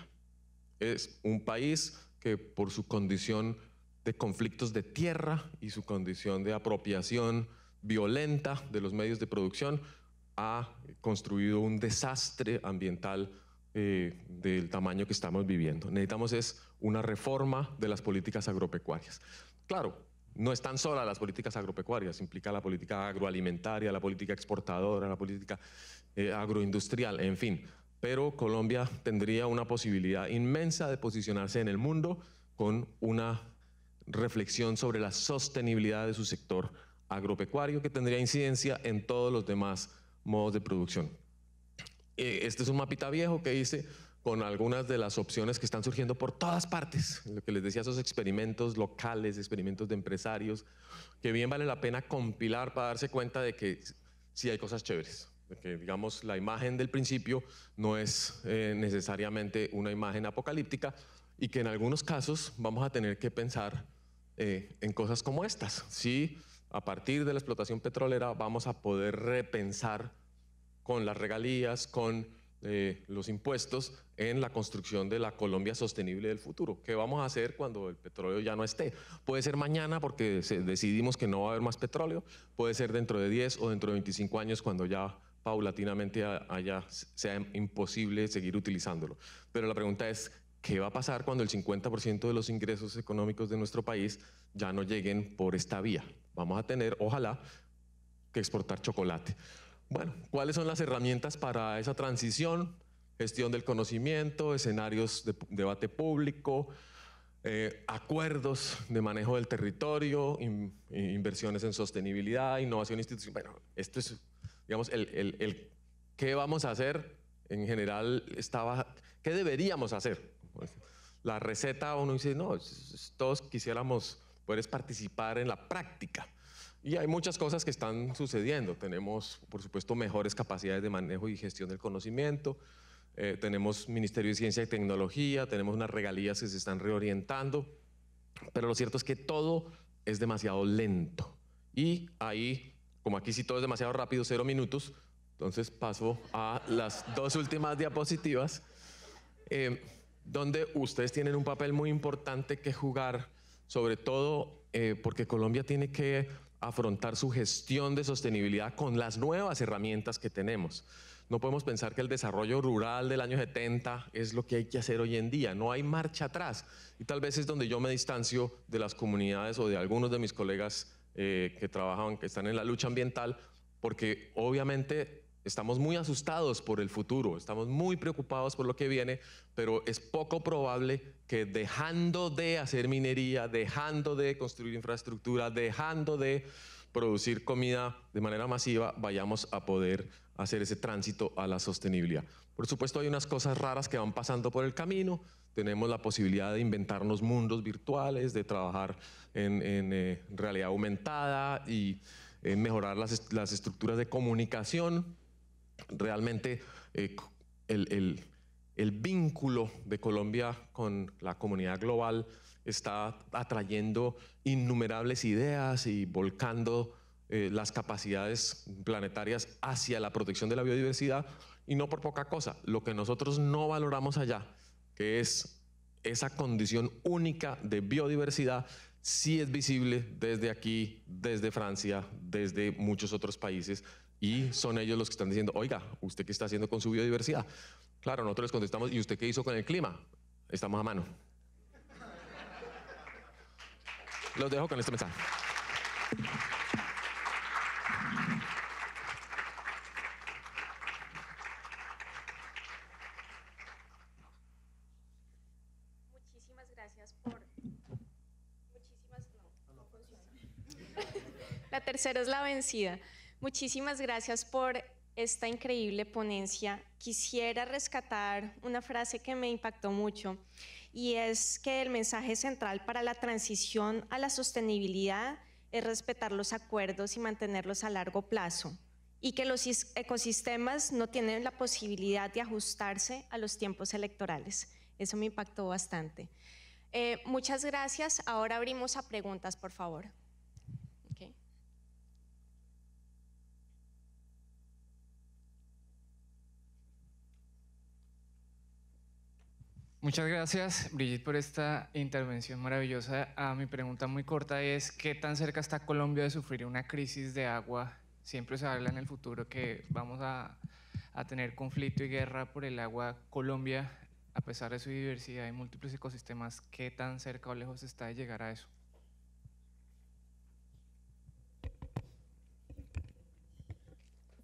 Es un país que por su condición de conflictos de tierra y su condición de apropiación violenta de los medios de producción ha construido un desastre ambiental eh, del tamaño que estamos viviendo. Necesitamos es una reforma de las políticas agropecuarias. Claro, no están solas las políticas agropecuarias, implica la política agroalimentaria, la política exportadora, la política eh, agroindustrial, en fin, pero Colombia tendría una posibilidad inmensa de posicionarse en el mundo con una reflexión sobre la sostenibilidad de su sector agropecuario que tendría incidencia en todos los demás modos de producción. Eh, este es un mapita viejo que hice con algunas de las opciones que están surgiendo por todas partes. Lo que les decía, esos experimentos locales, experimentos de empresarios, que bien vale la pena compilar para darse cuenta de que sí hay cosas chéveres que digamos la imagen del principio no es eh, necesariamente una imagen apocalíptica y que en algunos casos vamos a tener que pensar eh, en cosas como estas. Si a partir de la explotación petrolera vamos a poder repensar con las regalías, con eh, los impuestos en la construcción de la Colombia sostenible del futuro. ¿Qué vamos a hacer cuando el petróleo ya no esté? Puede ser mañana porque decidimos que no va a haber más petróleo, puede ser dentro de 10 o dentro de 25 años cuando ya paulatinamente haya, sea imposible seguir utilizándolo. Pero la pregunta es, ¿qué va a pasar cuando el 50% de los ingresos económicos de nuestro país ya no lleguen por esta vía? Vamos a tener, ojalá, que exportar chocolate. Bueno, ¿cuáles son las herramientas para esa transición? Gestión del conocimiento, escenarios de debate público, eh, acuerdos de manejo del territorio, inversiones en sostenibilidad, innovación institucional. Bueno, esto es digamos, el, el, el qué vamos a hacer en general estaba, ¿qué deberíamos hacer? La receta, uno dice, no, todos quisiéramos poder participar en la práctica. Y hay muchas cosas que están sucediendo. Tenemos, por supuesto, mejores capacidades de manejo y gestión del conocimiento. Eh, tenemos Ministerio de Ciencia y Tecnología, tenemos unas regalías que se están reorientando. Pero lo cierto es que todo es demasiado lento. Y ahí como aquí sí todo es demasiado rápido, cero minutos, entonces paso a las dos últimas diapositivas, eh, donde ustedes tienen un papel muy importante que jugar, sobre todo eh, porque Colombia tiene que afrontar su gestión de sostenibilidad con las nuevas herramientas que tenemos. No podemos pensar que el desarrollo rural del año 70 es lo que hay que hacer hoy en día, no hay marcha atrás. Y tal vez es donde yo me distancio de las comunidades o de algunos de mis colegas eh, que trabajan, que están en la lucha ambiental, porque obviamente estamos muy asustados por el futuro, estamos muy preocupados por lo que viene, pero es poco probable que dejando de hacer minería, dejando de construir infraestructura, dejando de producir comida de manera masiva, vayamos a poder hacer ese tránsito a la sostenibilidad. Por supuesto, hay unas cosas raras que van pasando por el camino, tenemos la posibilidad de inventarnos mundos virtuales, de trabajar en, eh, realidad aumentada y eh, mejorar las, las, estructuras de comunicación. Realmente eh, el, el, el, vínculo de Colombia con la comunidad global está atrayendo innumerables ideas y volcando las capacidades planetarias hacia la protección de la biodiversidad y no por poca cosa. Lo que nosotros no valoramos allá que es esa condición única de biodiversidad, sí es visible desde aquí, desde Francia, desde muchos otros países, y son ellos los que están diciendo, oiga, ¿usted qué está haciendo con su biodiversidad? Claro, nosotros les contestamos, ¿y usted qué hizo con el clima? Estamos a mano. Los dejo con este mensaje. ser es la vencida. Muchísimas gracias por esta increíble ponencia. Quisiera rescatar una frase que me impactó mucho y es que el mensaje central para la transición a la sostenibilidad es respetar los acuerdos y mantenerlos a largo plazo y que los ecosistemas no tienen la posibilidad de ajustarse a los tiempos electorales. Eso me impactó bastante. Eh, muchas gracias. Ahora abrimos a preguntas, por favor. Muchas gracias, Brigitte, por esta intervención maravillosa. Ah, mi pregunta muy corta es, ¿qué tan cerca está Colombia de sufrir una crisis de agua? Siempre se habla en el futuro que vamos a, tener conflicto y guerra por el agua. Colombia, a pesar de su diversidad y múltiples ecosistemas, ¿qué tan cerca o lejos está de llegar a eso?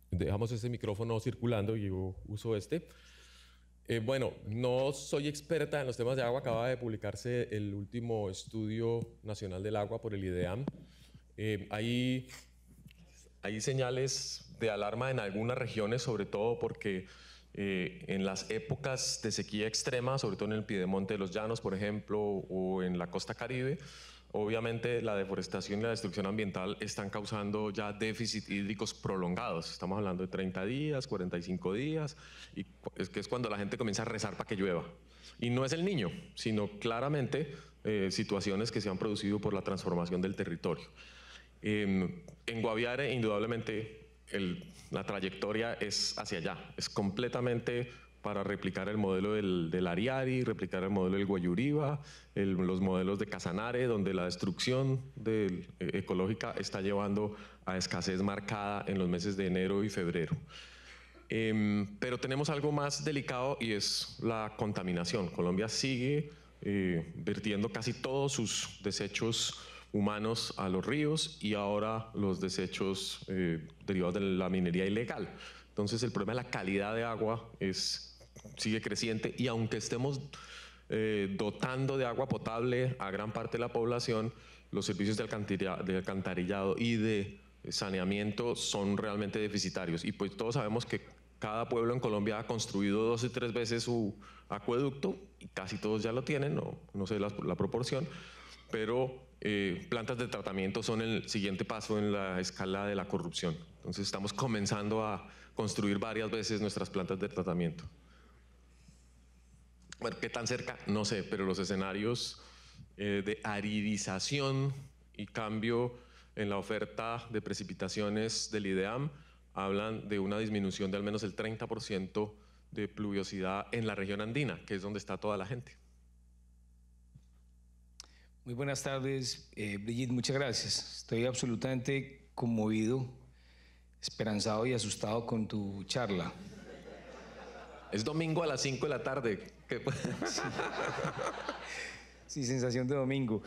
Dejamos ese micrófono circulando y yo uso este. Eh, bueno, no soy experta en los temas de agua. Acaba de publicarse el último estudio nacional del agua por el IDEAM. Eh, hay, señales de alarma en algunas regiones, sobre todo porque eh, en las épocas de sequía extrema, sobre todo en el piedemonte de los llanos, por ejemplo, o en la costa caribe, Obviamente la deforestación y la destrucción ambiental están causando ya déficit hídricos prolongados. Estamos hablando de 30 días, 45 días, y es que es cuando la gente comienza a rezar para que llueva. Y no es el niño, sino claramente eh, situaciones que se han producido por la transformación del territorio. Em, en Guaviare, indudablemente, la trayectoria es hacia allá, es completamente para replicar el modelo del, del Ariari, replicar el modelo del Guayuriba, los modelos de Casanare, donde la destrucción eh, ecológica está llevando a escasez marcada en los meses de enero y febrero. Em, pero tenemos algo más delicado y es la contaminación. Colombia sigue eh, vertiendo casi todos sus desechos humanos a los ríos y ahora los desechos eh, derivados de la minería ilegal. Entonces el problema de la calidad de agua es sigue creciente y aunque estemos eh, dotando de agua potable a gran parte de la población, los servicios de alcantarillado, y de saneamiento son realmente deficitarios. Y pues todos sabemos que cada pueblo en Colombia ha construido dos o tres veces su acueducto, y casi todos ya lo tienen, no, sé la, proporción, pero eh, plantas de tratamiento son el siguiente paso en la escala de la corrupción. Entonces estamos comenzando a construir varias veces nuestras plantas de tratamiento bueno, qué tan cerca, no sé, pero los escenarios eh, de aridización y cambio en la oferta de precipitaciones del IDEAM hablan de una disminución de al menos el 30% de pluviosidad en la región andina, que es donde está toda la gente. Muy buenas tardes, eh, Brigitte, muchas gracias. Estoy absolutamente conmovido, esperanzado y asustado con tu charla. Es domingo a las 5 de la tarde. [laughs] sí, sensación de domingo.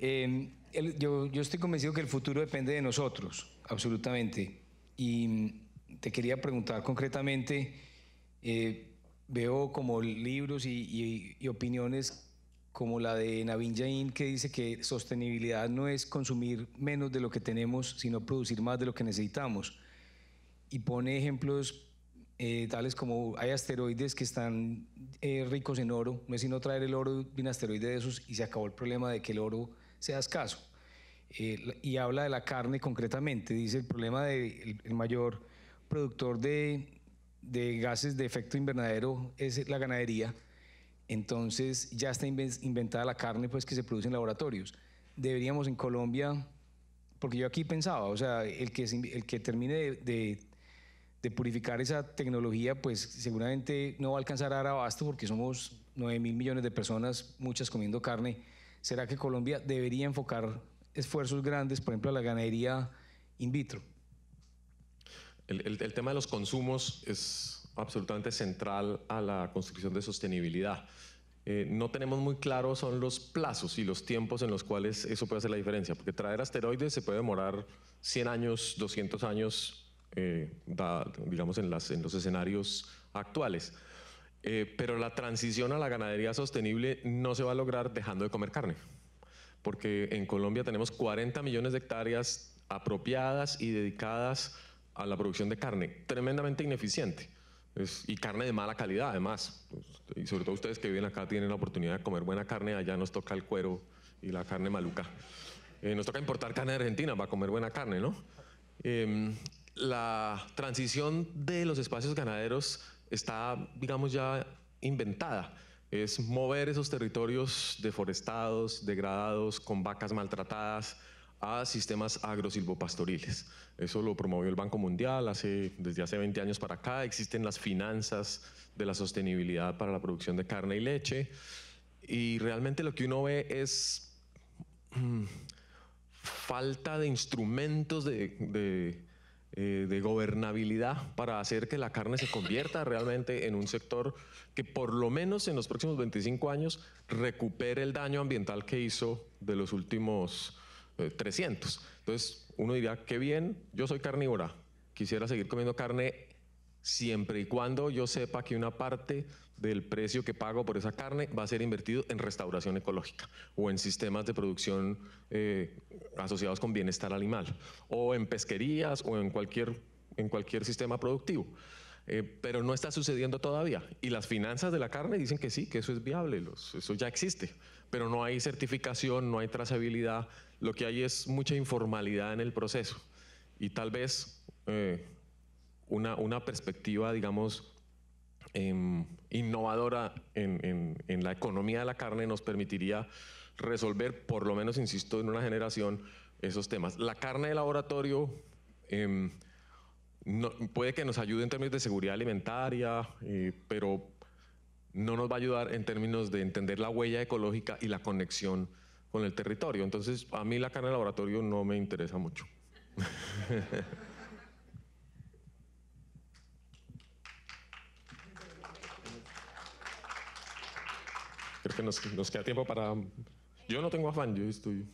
Em, yo, estoy convencido que el futuro depende de nosotros, absolutamente. Y mm, te quería preguntar concretamente, eh, veo como libros y, opiniones como la de Navin Jain que dice que sostenibilidad no es consumir menos de lo que tenemos, sino producir más de lo que necesitamos. Y pone ejemplos eh, tales como hay asteroides que están eh, ricos en oro, no es sino traer el oro de un asteroide de esos y se acabó el problema de que el oro sea escaso. Eh, y habla de la carne concretamente, dice el problema del de, mayor productor de, de, gases de efecto invernadero es la ganadería, entonces ya está inventada la carne pues que se produce en laboratorios. Deberíamos en Colombia, porque yo aquí pensaba, o sea, el que, el que termine de, de purificar esa tecnología, pues seguramente no va a alcanzar a dar abasto porque somos 9 mil millones de personas, muchas comiendo carne. ¿Será que Colombia debería enfocar esfuerzos grandes, por ejemplo, a la ganadería in vitro? El, tema de los consumos es absolutamente central a la construcción de sostenibilidad. Eh, no tenemos muy claro son los plazos y los tiempos en los cuales eso puede hacer la diferencia, porque traer asteroides se puede demorar 100 años, 200 años, eh, da, digamos, en, las, en, los escenarios actuales. Eh, pero la transición a la ganadería sostenible no se va a lograr dejando de comer carne, porque en Colombia tenemos 40 millones de hectáreas apropiadas y dedicadas a la producción de carne, tremendamente ineficiente. y carne de mala calidad, además. Pues, y sobre todo ustedes que viven acá tienen la oportunidad de comer buena carne, allá nos toca el cuero y la carne maluca. Eh, nos toca importar carne de Argentina para comer buena carne, ¿no? Em, la transición de los espacios ganaderos está, digamos, ya inventada. Es mover esos territorios deforestados, degradados, con vacas maltratadas, a sistemas agrosilvopastoriles. Eso lo promovió el Banco Mundial hace, desde hace 20 años para acá. Existen las finanzas de la sostenibilidad para la producción de carne y leche. Y realmente lo que uno ve es mm, falta de instrumentos de eh, de gobernabilidad para hacer que la carne se convierta realmente en un sector que por lo menos en los próximos 25 años recupere el daño ambiental que hizo de los últimos 300. Eh, Entonces uno diría qué bien, yo soy carnívora, quisiera seguir comiendo carne siempre y cuando yo sepa que una parte del precio que pago por esa carne va a ser invertido en restauración ecológica o en sistemas de producción eh, asociados con bienestar animal o en pesquerías o en cualquier, en cualquier sistema productivo. Eh, pero no está sucediendo todavía. Y las finanzas de la carne dicen que sí, que eso es viable, eso ya existe, pero no hay certificación, no hay trazabilidad, lo que hay es mucha informalidad en el proceso. Y tal vez eh, una, una perspectiva, digamos, Em, innovadora en, la economía de la carne nos permitiría resolver, por lo menos insisto, en una generación esos temas. La carne de laboratorio em, puede que nos ayude en términos de seguridad alimentaria, eh, pero no nos va a ayudar en términos de entender la huella ecológica y la conexión con el territorio. Entonces, a mí la carne de laboratorio no me interesa mucho. [laughs] nos, queda tiempo para... Yo no tengo afán, yo estoy...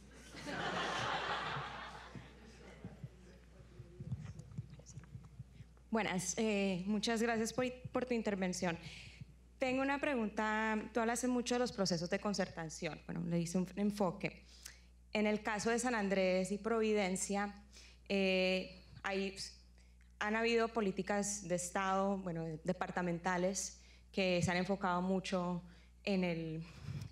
Buenas, eh, muchas gracias por, tu intervención. Tengo una pregunta, tú hablas mucho de los procesos de concertación, bueno, le hice un enfoque. En el caso de San Andrés y Providencia, eh, hay, han habido políticas de Estado, bueno, departamentales, que se han enfocado mucho en el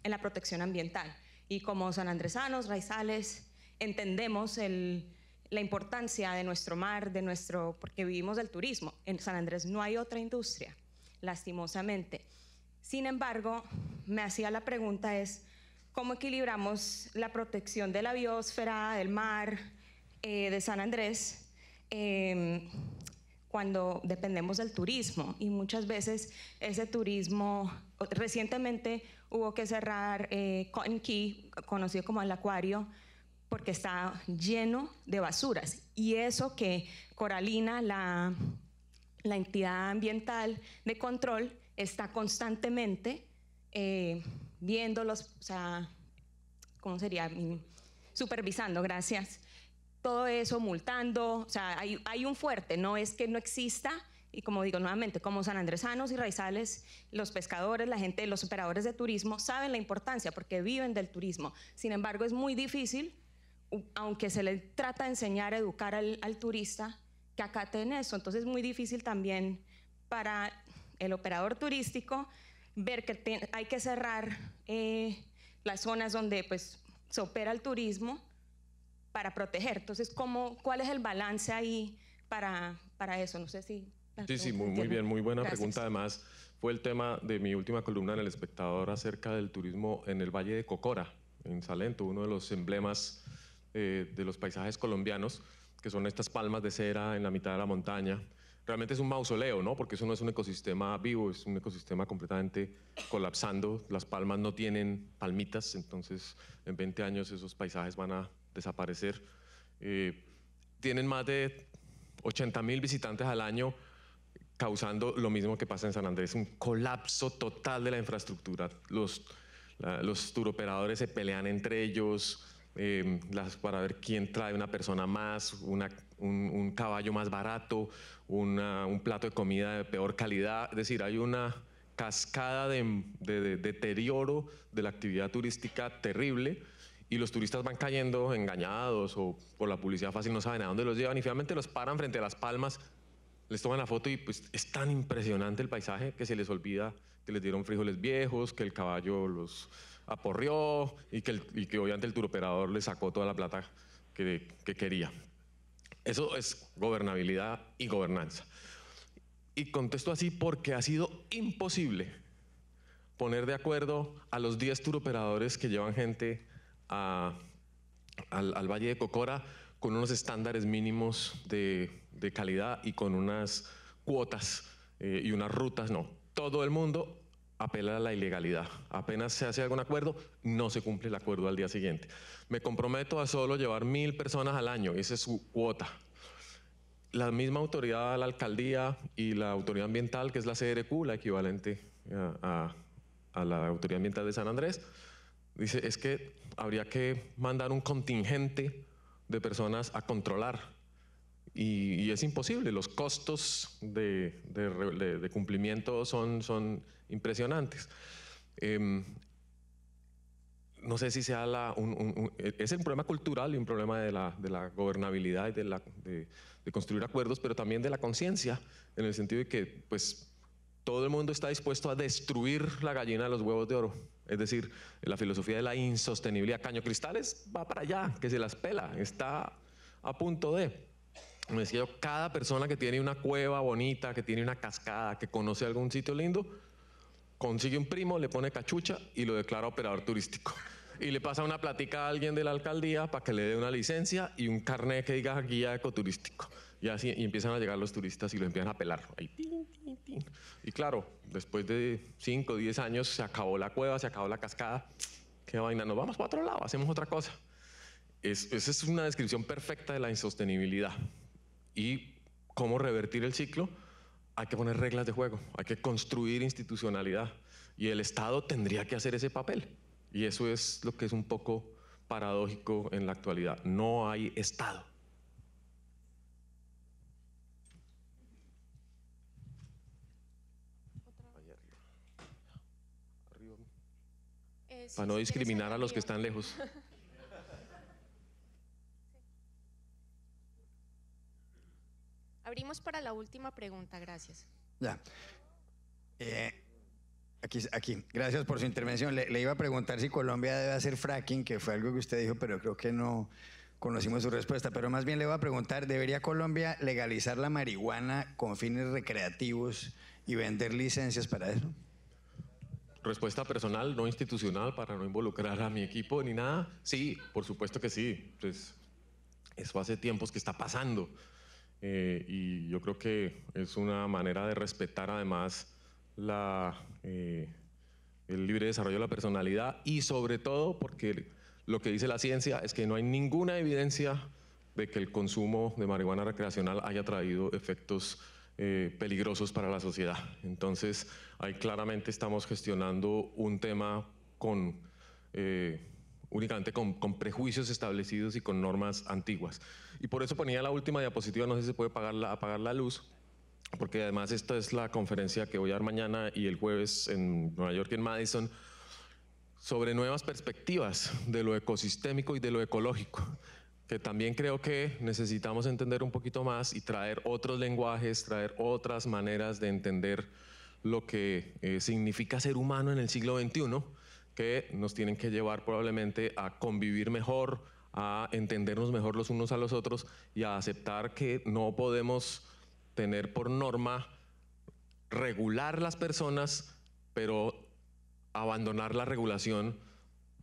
en la protección ambiental. Y como sanandresanos, raizales, entendemos la importancia de nuestro mar, de nuestro, porque vivimos del turismo. En San Andrés no hay otra industria, lastimosamente. Sin embargo, me hacía la pregunta es, ¿cómo equilibramos la protección de la biosfera, del mar, eh, de San Andrés, em, cuando dependemos del turismo? Y muchas veces ese turismo, recientemente Hubo que cerrar eh, Cotton Key, conocido como el acuario, porque está lleno de basuras. Y eso que Coralina, la, entidad ambiental de control, está constantemente eh, viéndolos, o sea, ¿cómo sería? Mm, supervisando, gracias. Todo eso, multando, o sea, hay un fuerte, no es que no exista y como digo nuevamente, como san sanandresanos y raizales, los pescadores, la gente, los operadores de turismo saben la importancia porque viven del turismo. Sin embargo, es muy difícil, aunque se le trata de enseñar, educar al, turista, que acaten eso. Entonces es muy difícil también para el operador turístico ver que hay que cerrar eh, las zonas donde pues, se opera el turismo para proteger. Entonces, ¿cuál es el balance ahí para, para eso? No sé si Sí, sí, muy, muy bien, muy buena pregunta. Además, fue el tema de mi última columna en El Espectador acerca del turismo en el Valle de Cocora, en Salento, uno de los emblemas eh, de los paisajes colombianos, que son estas palmas de cera en la mitad de la montaña. Realmente es un mausoleo, ¿no? Porque eso no es un ecosistema vivo, es un ecosistema completamente colapsando. Las palmas no tienen palmitas, entonces en 20 años esos paisajes van a desaparecer. Eh, tienen más de 80 mil visitantes al año causando lo mismo que pasa en San Andrés, un colapso total de la infraestructura. Los, los turoperadores se pelean entre ellos eh, para ver quién trae una persona más, una, un, caballo más barato, un plato de comida de peor calidad. Es decir, hay una cascada de, de deterioro de la actividad turística terrible y los turistas van cayendo engañados o por la publicidad fácil no saben a dónde los llevan y finalmente los paran frente a las palmas les toman la foto y pues es tan impresionante el paisaje que se les olvida que les dieron frijoles viejos, que el caballo los aporrió y que, obviamente el turoperador les sacó toda la plata que, quería. Eso es gobernabilidad y gobernanza. Y contesto así porque ha sido imposible poner de acuerdo a los 10 turoperadores que llevan gente al Valle de Cocora con unos estándares mínimos de de calidad y con unas cuotas eh, y unas rutas, no. Todo el mundo apela a la ilegalidad. Apenas se hace algún acuerdo, no se cumple el acuerdo al día siguiente. Me comprometo a solo llevar mil personas al año, esa es su cuota. La misma autoridad, la alcaldía y la autoridad ambiental, que es la CRQ, la equivalente a, a la autoridad ambiental de San Andrés, dice es que habría que mandar un contingente de personas a controlar y, es imposible, los costos de, cumplimiento son, son impresionantes. Em, no sé si sea la, un, e, es un problema cultural y un problema de la, la gobernabilidad y de, la, de, construir acuerdos, pero también de la conciencia, en el sentido de que pues, todo el mundo está dispuesto a destruir la gallina de los huevos de oro. Es decir, la filosofía de la insostenibilidad. Caño Cristales va para allá, que se las pela, está a punto de me decía yo, cada persona que tiene una cueva bonita, que tiene una cascada, que conoce algún sitio lindo, consigue un primo, le pone cachucha y lo declara operador turístico. Y le pasa una platica a alguien de la alcaldía para que le dé una licencia y un carnet que diga guía ecoturístico. Y así y empiezan a llegar los turistas y lo empiezan a pelar. Ahí, tin, tin, tin. Y claro, después de 5 o 10 años se acabó la cueva, se acabó la cascada. Qué vaina, nos vamos para otro lado, hacemos otra cosa. esa es una descripción perfecta de la insostenibilidad y cómo revertir el ciclo, hay que poner reglas de juego, hay que construir institucionalidad y el Estado tendría que hacer ese papel. Y eso es lo que es un poco paradójico en la actualidad. No hay Estado. Eh, Para no discriminar a los que están lejos. [laughs] Abrimos para la última pregunta, gracias. Ya. Eh, aquí, aquí, gracias por su intervención. Le, iba a preguntar si Colombia debe hacer fracking, que fue algo que usted dijo, pero creo que no conocimos su respuesta. Pero más bien le voy a preguntar, ¿debería Colombia legalizar la marihuana con fines recreativos y vender licencias para eso? Respuesta personal, no institucional, para no involucrar a mi equipo ni nada. Sí, por supuesto que sí. Pues, eso hace tiempos que está pasando. Eh, y yo creo que es una manera de respetar además la, eh, el libre desarrollo de la personalidad y sobre todo porque lo que dice la ciencia es que no hay ninguna evidencia de que el consumo de marihuana recreacional haya traído efectos eh, peligrosos para la sociedad. Entonces, ahí claramente estamos gestionando un tema con únicamente con, prejuicios establecidos y con normas antiguas. Y por eso ponía la última diapositiva, no sé si se puede apagar la, la luz, porque además esta es la conferencia que voy a dar mañana y el jueves en Nueva York, y en Madison, sobre nuevas perspectivas de lo ecosistémico y de lo ecológico que también creo que necesitamos entender un poquito más y traer otros lenguajes, traer otras maneras de entender lo que eh, significa ser humano en el siglo XXI que nos tienen que llevar probablemente a convivir mejor, a entendernos mejor los unos a los otros y a aceptar que no podemos tener por norma regular las personas, pero abandonar la regulación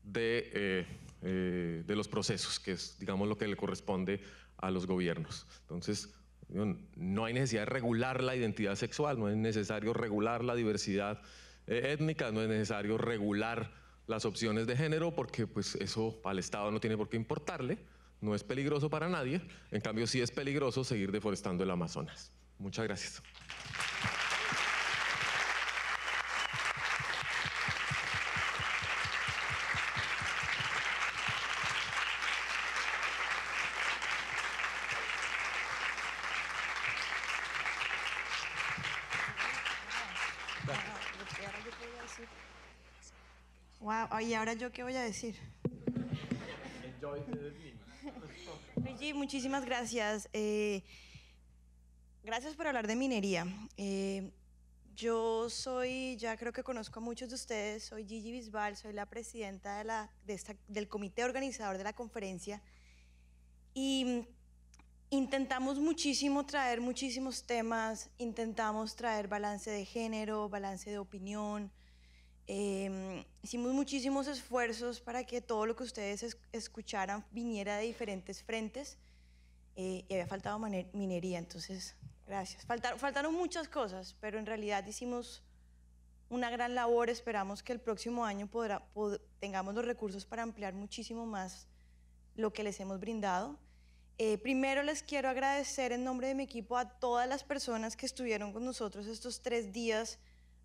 de, eh, eh, de los procesos, que es, digamos, lo que le corresponde a los gobiernos. Entonces, no hay necesidad de regular la identidad sexual, no es necesario regular la diversidad eh, étnica, no es necesario regular las opciones de género porque pues eso al Estado no tiene por qué importarle, no es peligroso para nadie, en cambio sí es peligroso seguir deforestando el Amazonas. Muchas gracias. ¿y ahora yo qué voy a decir? Gigi, muchísimas gracias. Eh, gracias por hablar de minería. Eh, yo soy, ya creo que conozco a muchos de ustedes, soy Gigi Bisbal, soy la presidenta del comité organizador de la conferencia y intentamos muchísimo traer muchísimos temas, intentamos traer balance de género, balance de opinión, Em, hicimos muchísimos esfuerzos para que todo lo que ustedes escucharan viniera de diferentes frentes eh, y había faltado minería, entonces gracias. Faltaron, muchas cosas, pero en realidad hicimos una gran labor, esperamos que el próximo año tengamos los recursos para ampliar muchísimo más lo que les hemos brindado. Eh, primero les quiero agradecer en nombre de mi equipo a todas las personas que estuvieron con nosotros estos tres días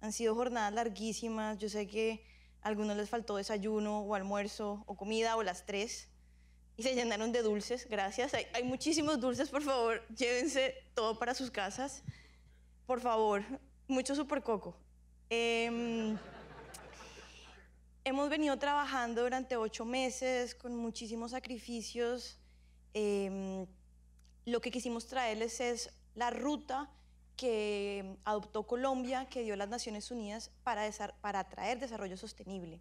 han sido jornadas larguísimas, yo sé que a algunos les faltó desayuno o almuerzo o comida o las tres y se llenaron de dulces, gracias. Hay, muchísimos dulces, por favor, llévense todo para sus casas. Por favor, mucho super coco. Em, hemos venido trabajando durante ocho meses con muchísimos sacrificios. Em, lo que quisimos traerles es la ruta que adoptó Colombia, que dio las Naciones Unidas para, para traer desarrollo sostenible.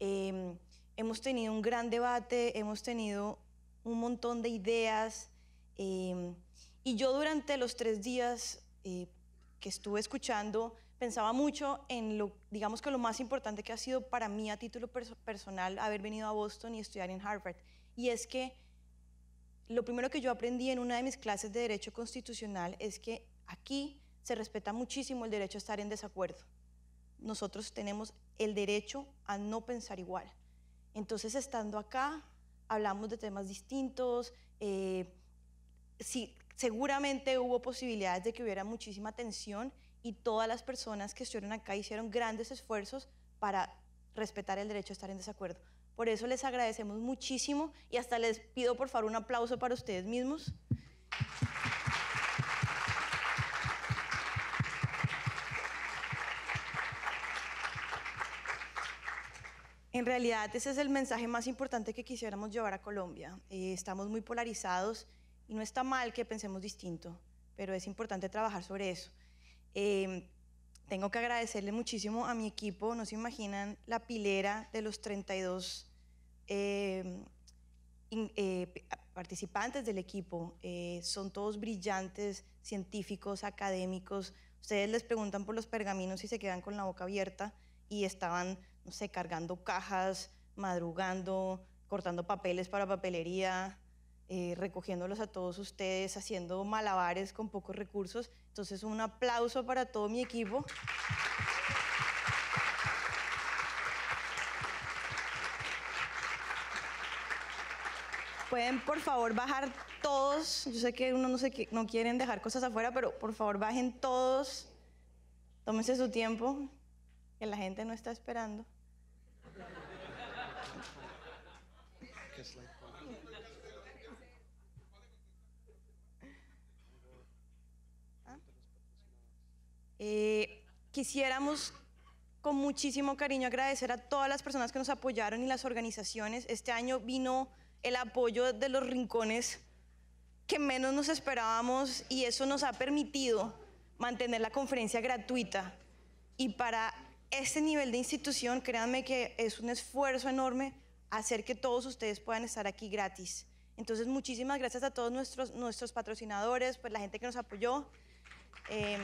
Em, hemos tenido un gran debate, hemos tenido un montón de ideas em, y yo durante los tres días eh, que estuve escuchando pensaba mucho en lo, digamos que lo más importante que ha sido para mí a título personal haber venido a Boston y estudiar en Harvard. Y es que lo primero que yo aprendí en una de mis clases de Derecho Constitucional es que Aquí se respeta muchísimo el derecho a estar en desacuerdo. Nosotros tenemos el derecho a no pensar igual. Entonces, estando acá, hablamos de temas distintos. Eh, seguramente hubo posibilidades de que hubiera muchísima tensión y todas las personas que estuvieron acá hicieron grandes esfuerzos para respetar el derecho a estar en desacuerdo. Por eso les agradecemos muchísimo y hasta les pido por favor un aplauso para ustedes mismos. En realidad ese es el mensaje más importante que quisiéramos llevar a Colombia. Eh, estamos muy polarizados y no está mal que pensemos distinto, pero es importante trabajar sobre eso. Em, tengo que agradecerle muchísimo a mi equipo, no se imaginan la pilera de los 32 em, eh, participantes del equipo. Eh, son todos brillantes, científicos, académicos. Ustedes les preguntan por los pergaminos y se quedan con la boca abierta y estaban no sé, cargando cajas, madrugando, cortando papeles para papelería, eh, recogiéndolos a todos ustedes, haciendo malabares con pocos recursos. Entonces, un aplauso para todo mi equipo. Pueden, por favor, bajar todos. Yo sé que uno no, se, no quieren dejar cosas afuera, pero por favor, bajen todos. Tómense su tiempo, que la gente no está esperando. quisiéramos con muchísimo cariño agradecer a todas las personas que nos apoyaron y las organizaciones. Este año vino el apoyo de los rincones que menos nos esperábamos y eso nos ha permitido mantener la conferencia gratuita. Y para este nivel de institución, créanme que es un esfuerzo enorme hacer que todos ustedes puedan estar aquí gratis. Entonces, muchísimas gracias a todos nuestros, nuestros patrocinadores, pues la gente que nos apoyó. Em,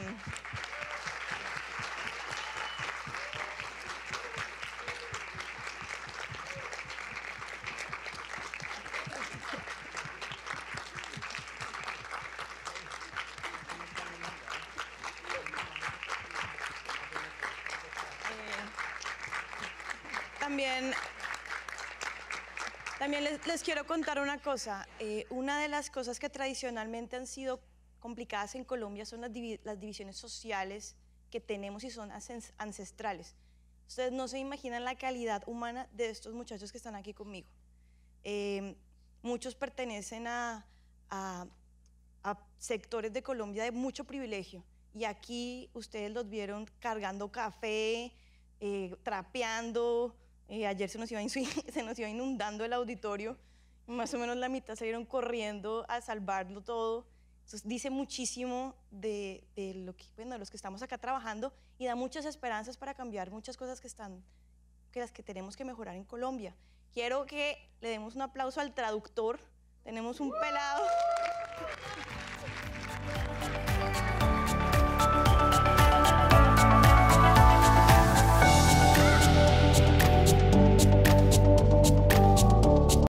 les quiero contar una cosa. Eh, una de las cosas que tradicionalmente han sido complicadas en Colombia son las, las divisiones sociales que tenemos y son ancestrales. Ustedes no se imaginan la calidad humana de estos muchachos que están aquí conmigo. Em, muchos pertenecen a, sectores de Colombia de mucho privilegio y aquí ustedes los vieron cargando café, eh, trapeando, ayer se nos, iba [laughs] se nos iba inundando el auditorio, más o menos la mitad salieron corriendo a salvarlo todo. Entonces dice muchísimo de, de lo que, bueno, los que estamos acá trabajando y da muchas esperanzas para cambiar muchas cosas que están, que las que tenemos que mejorar en Colombia. Quiero que le demos un aplauso al traductor. Tenemos un pelado.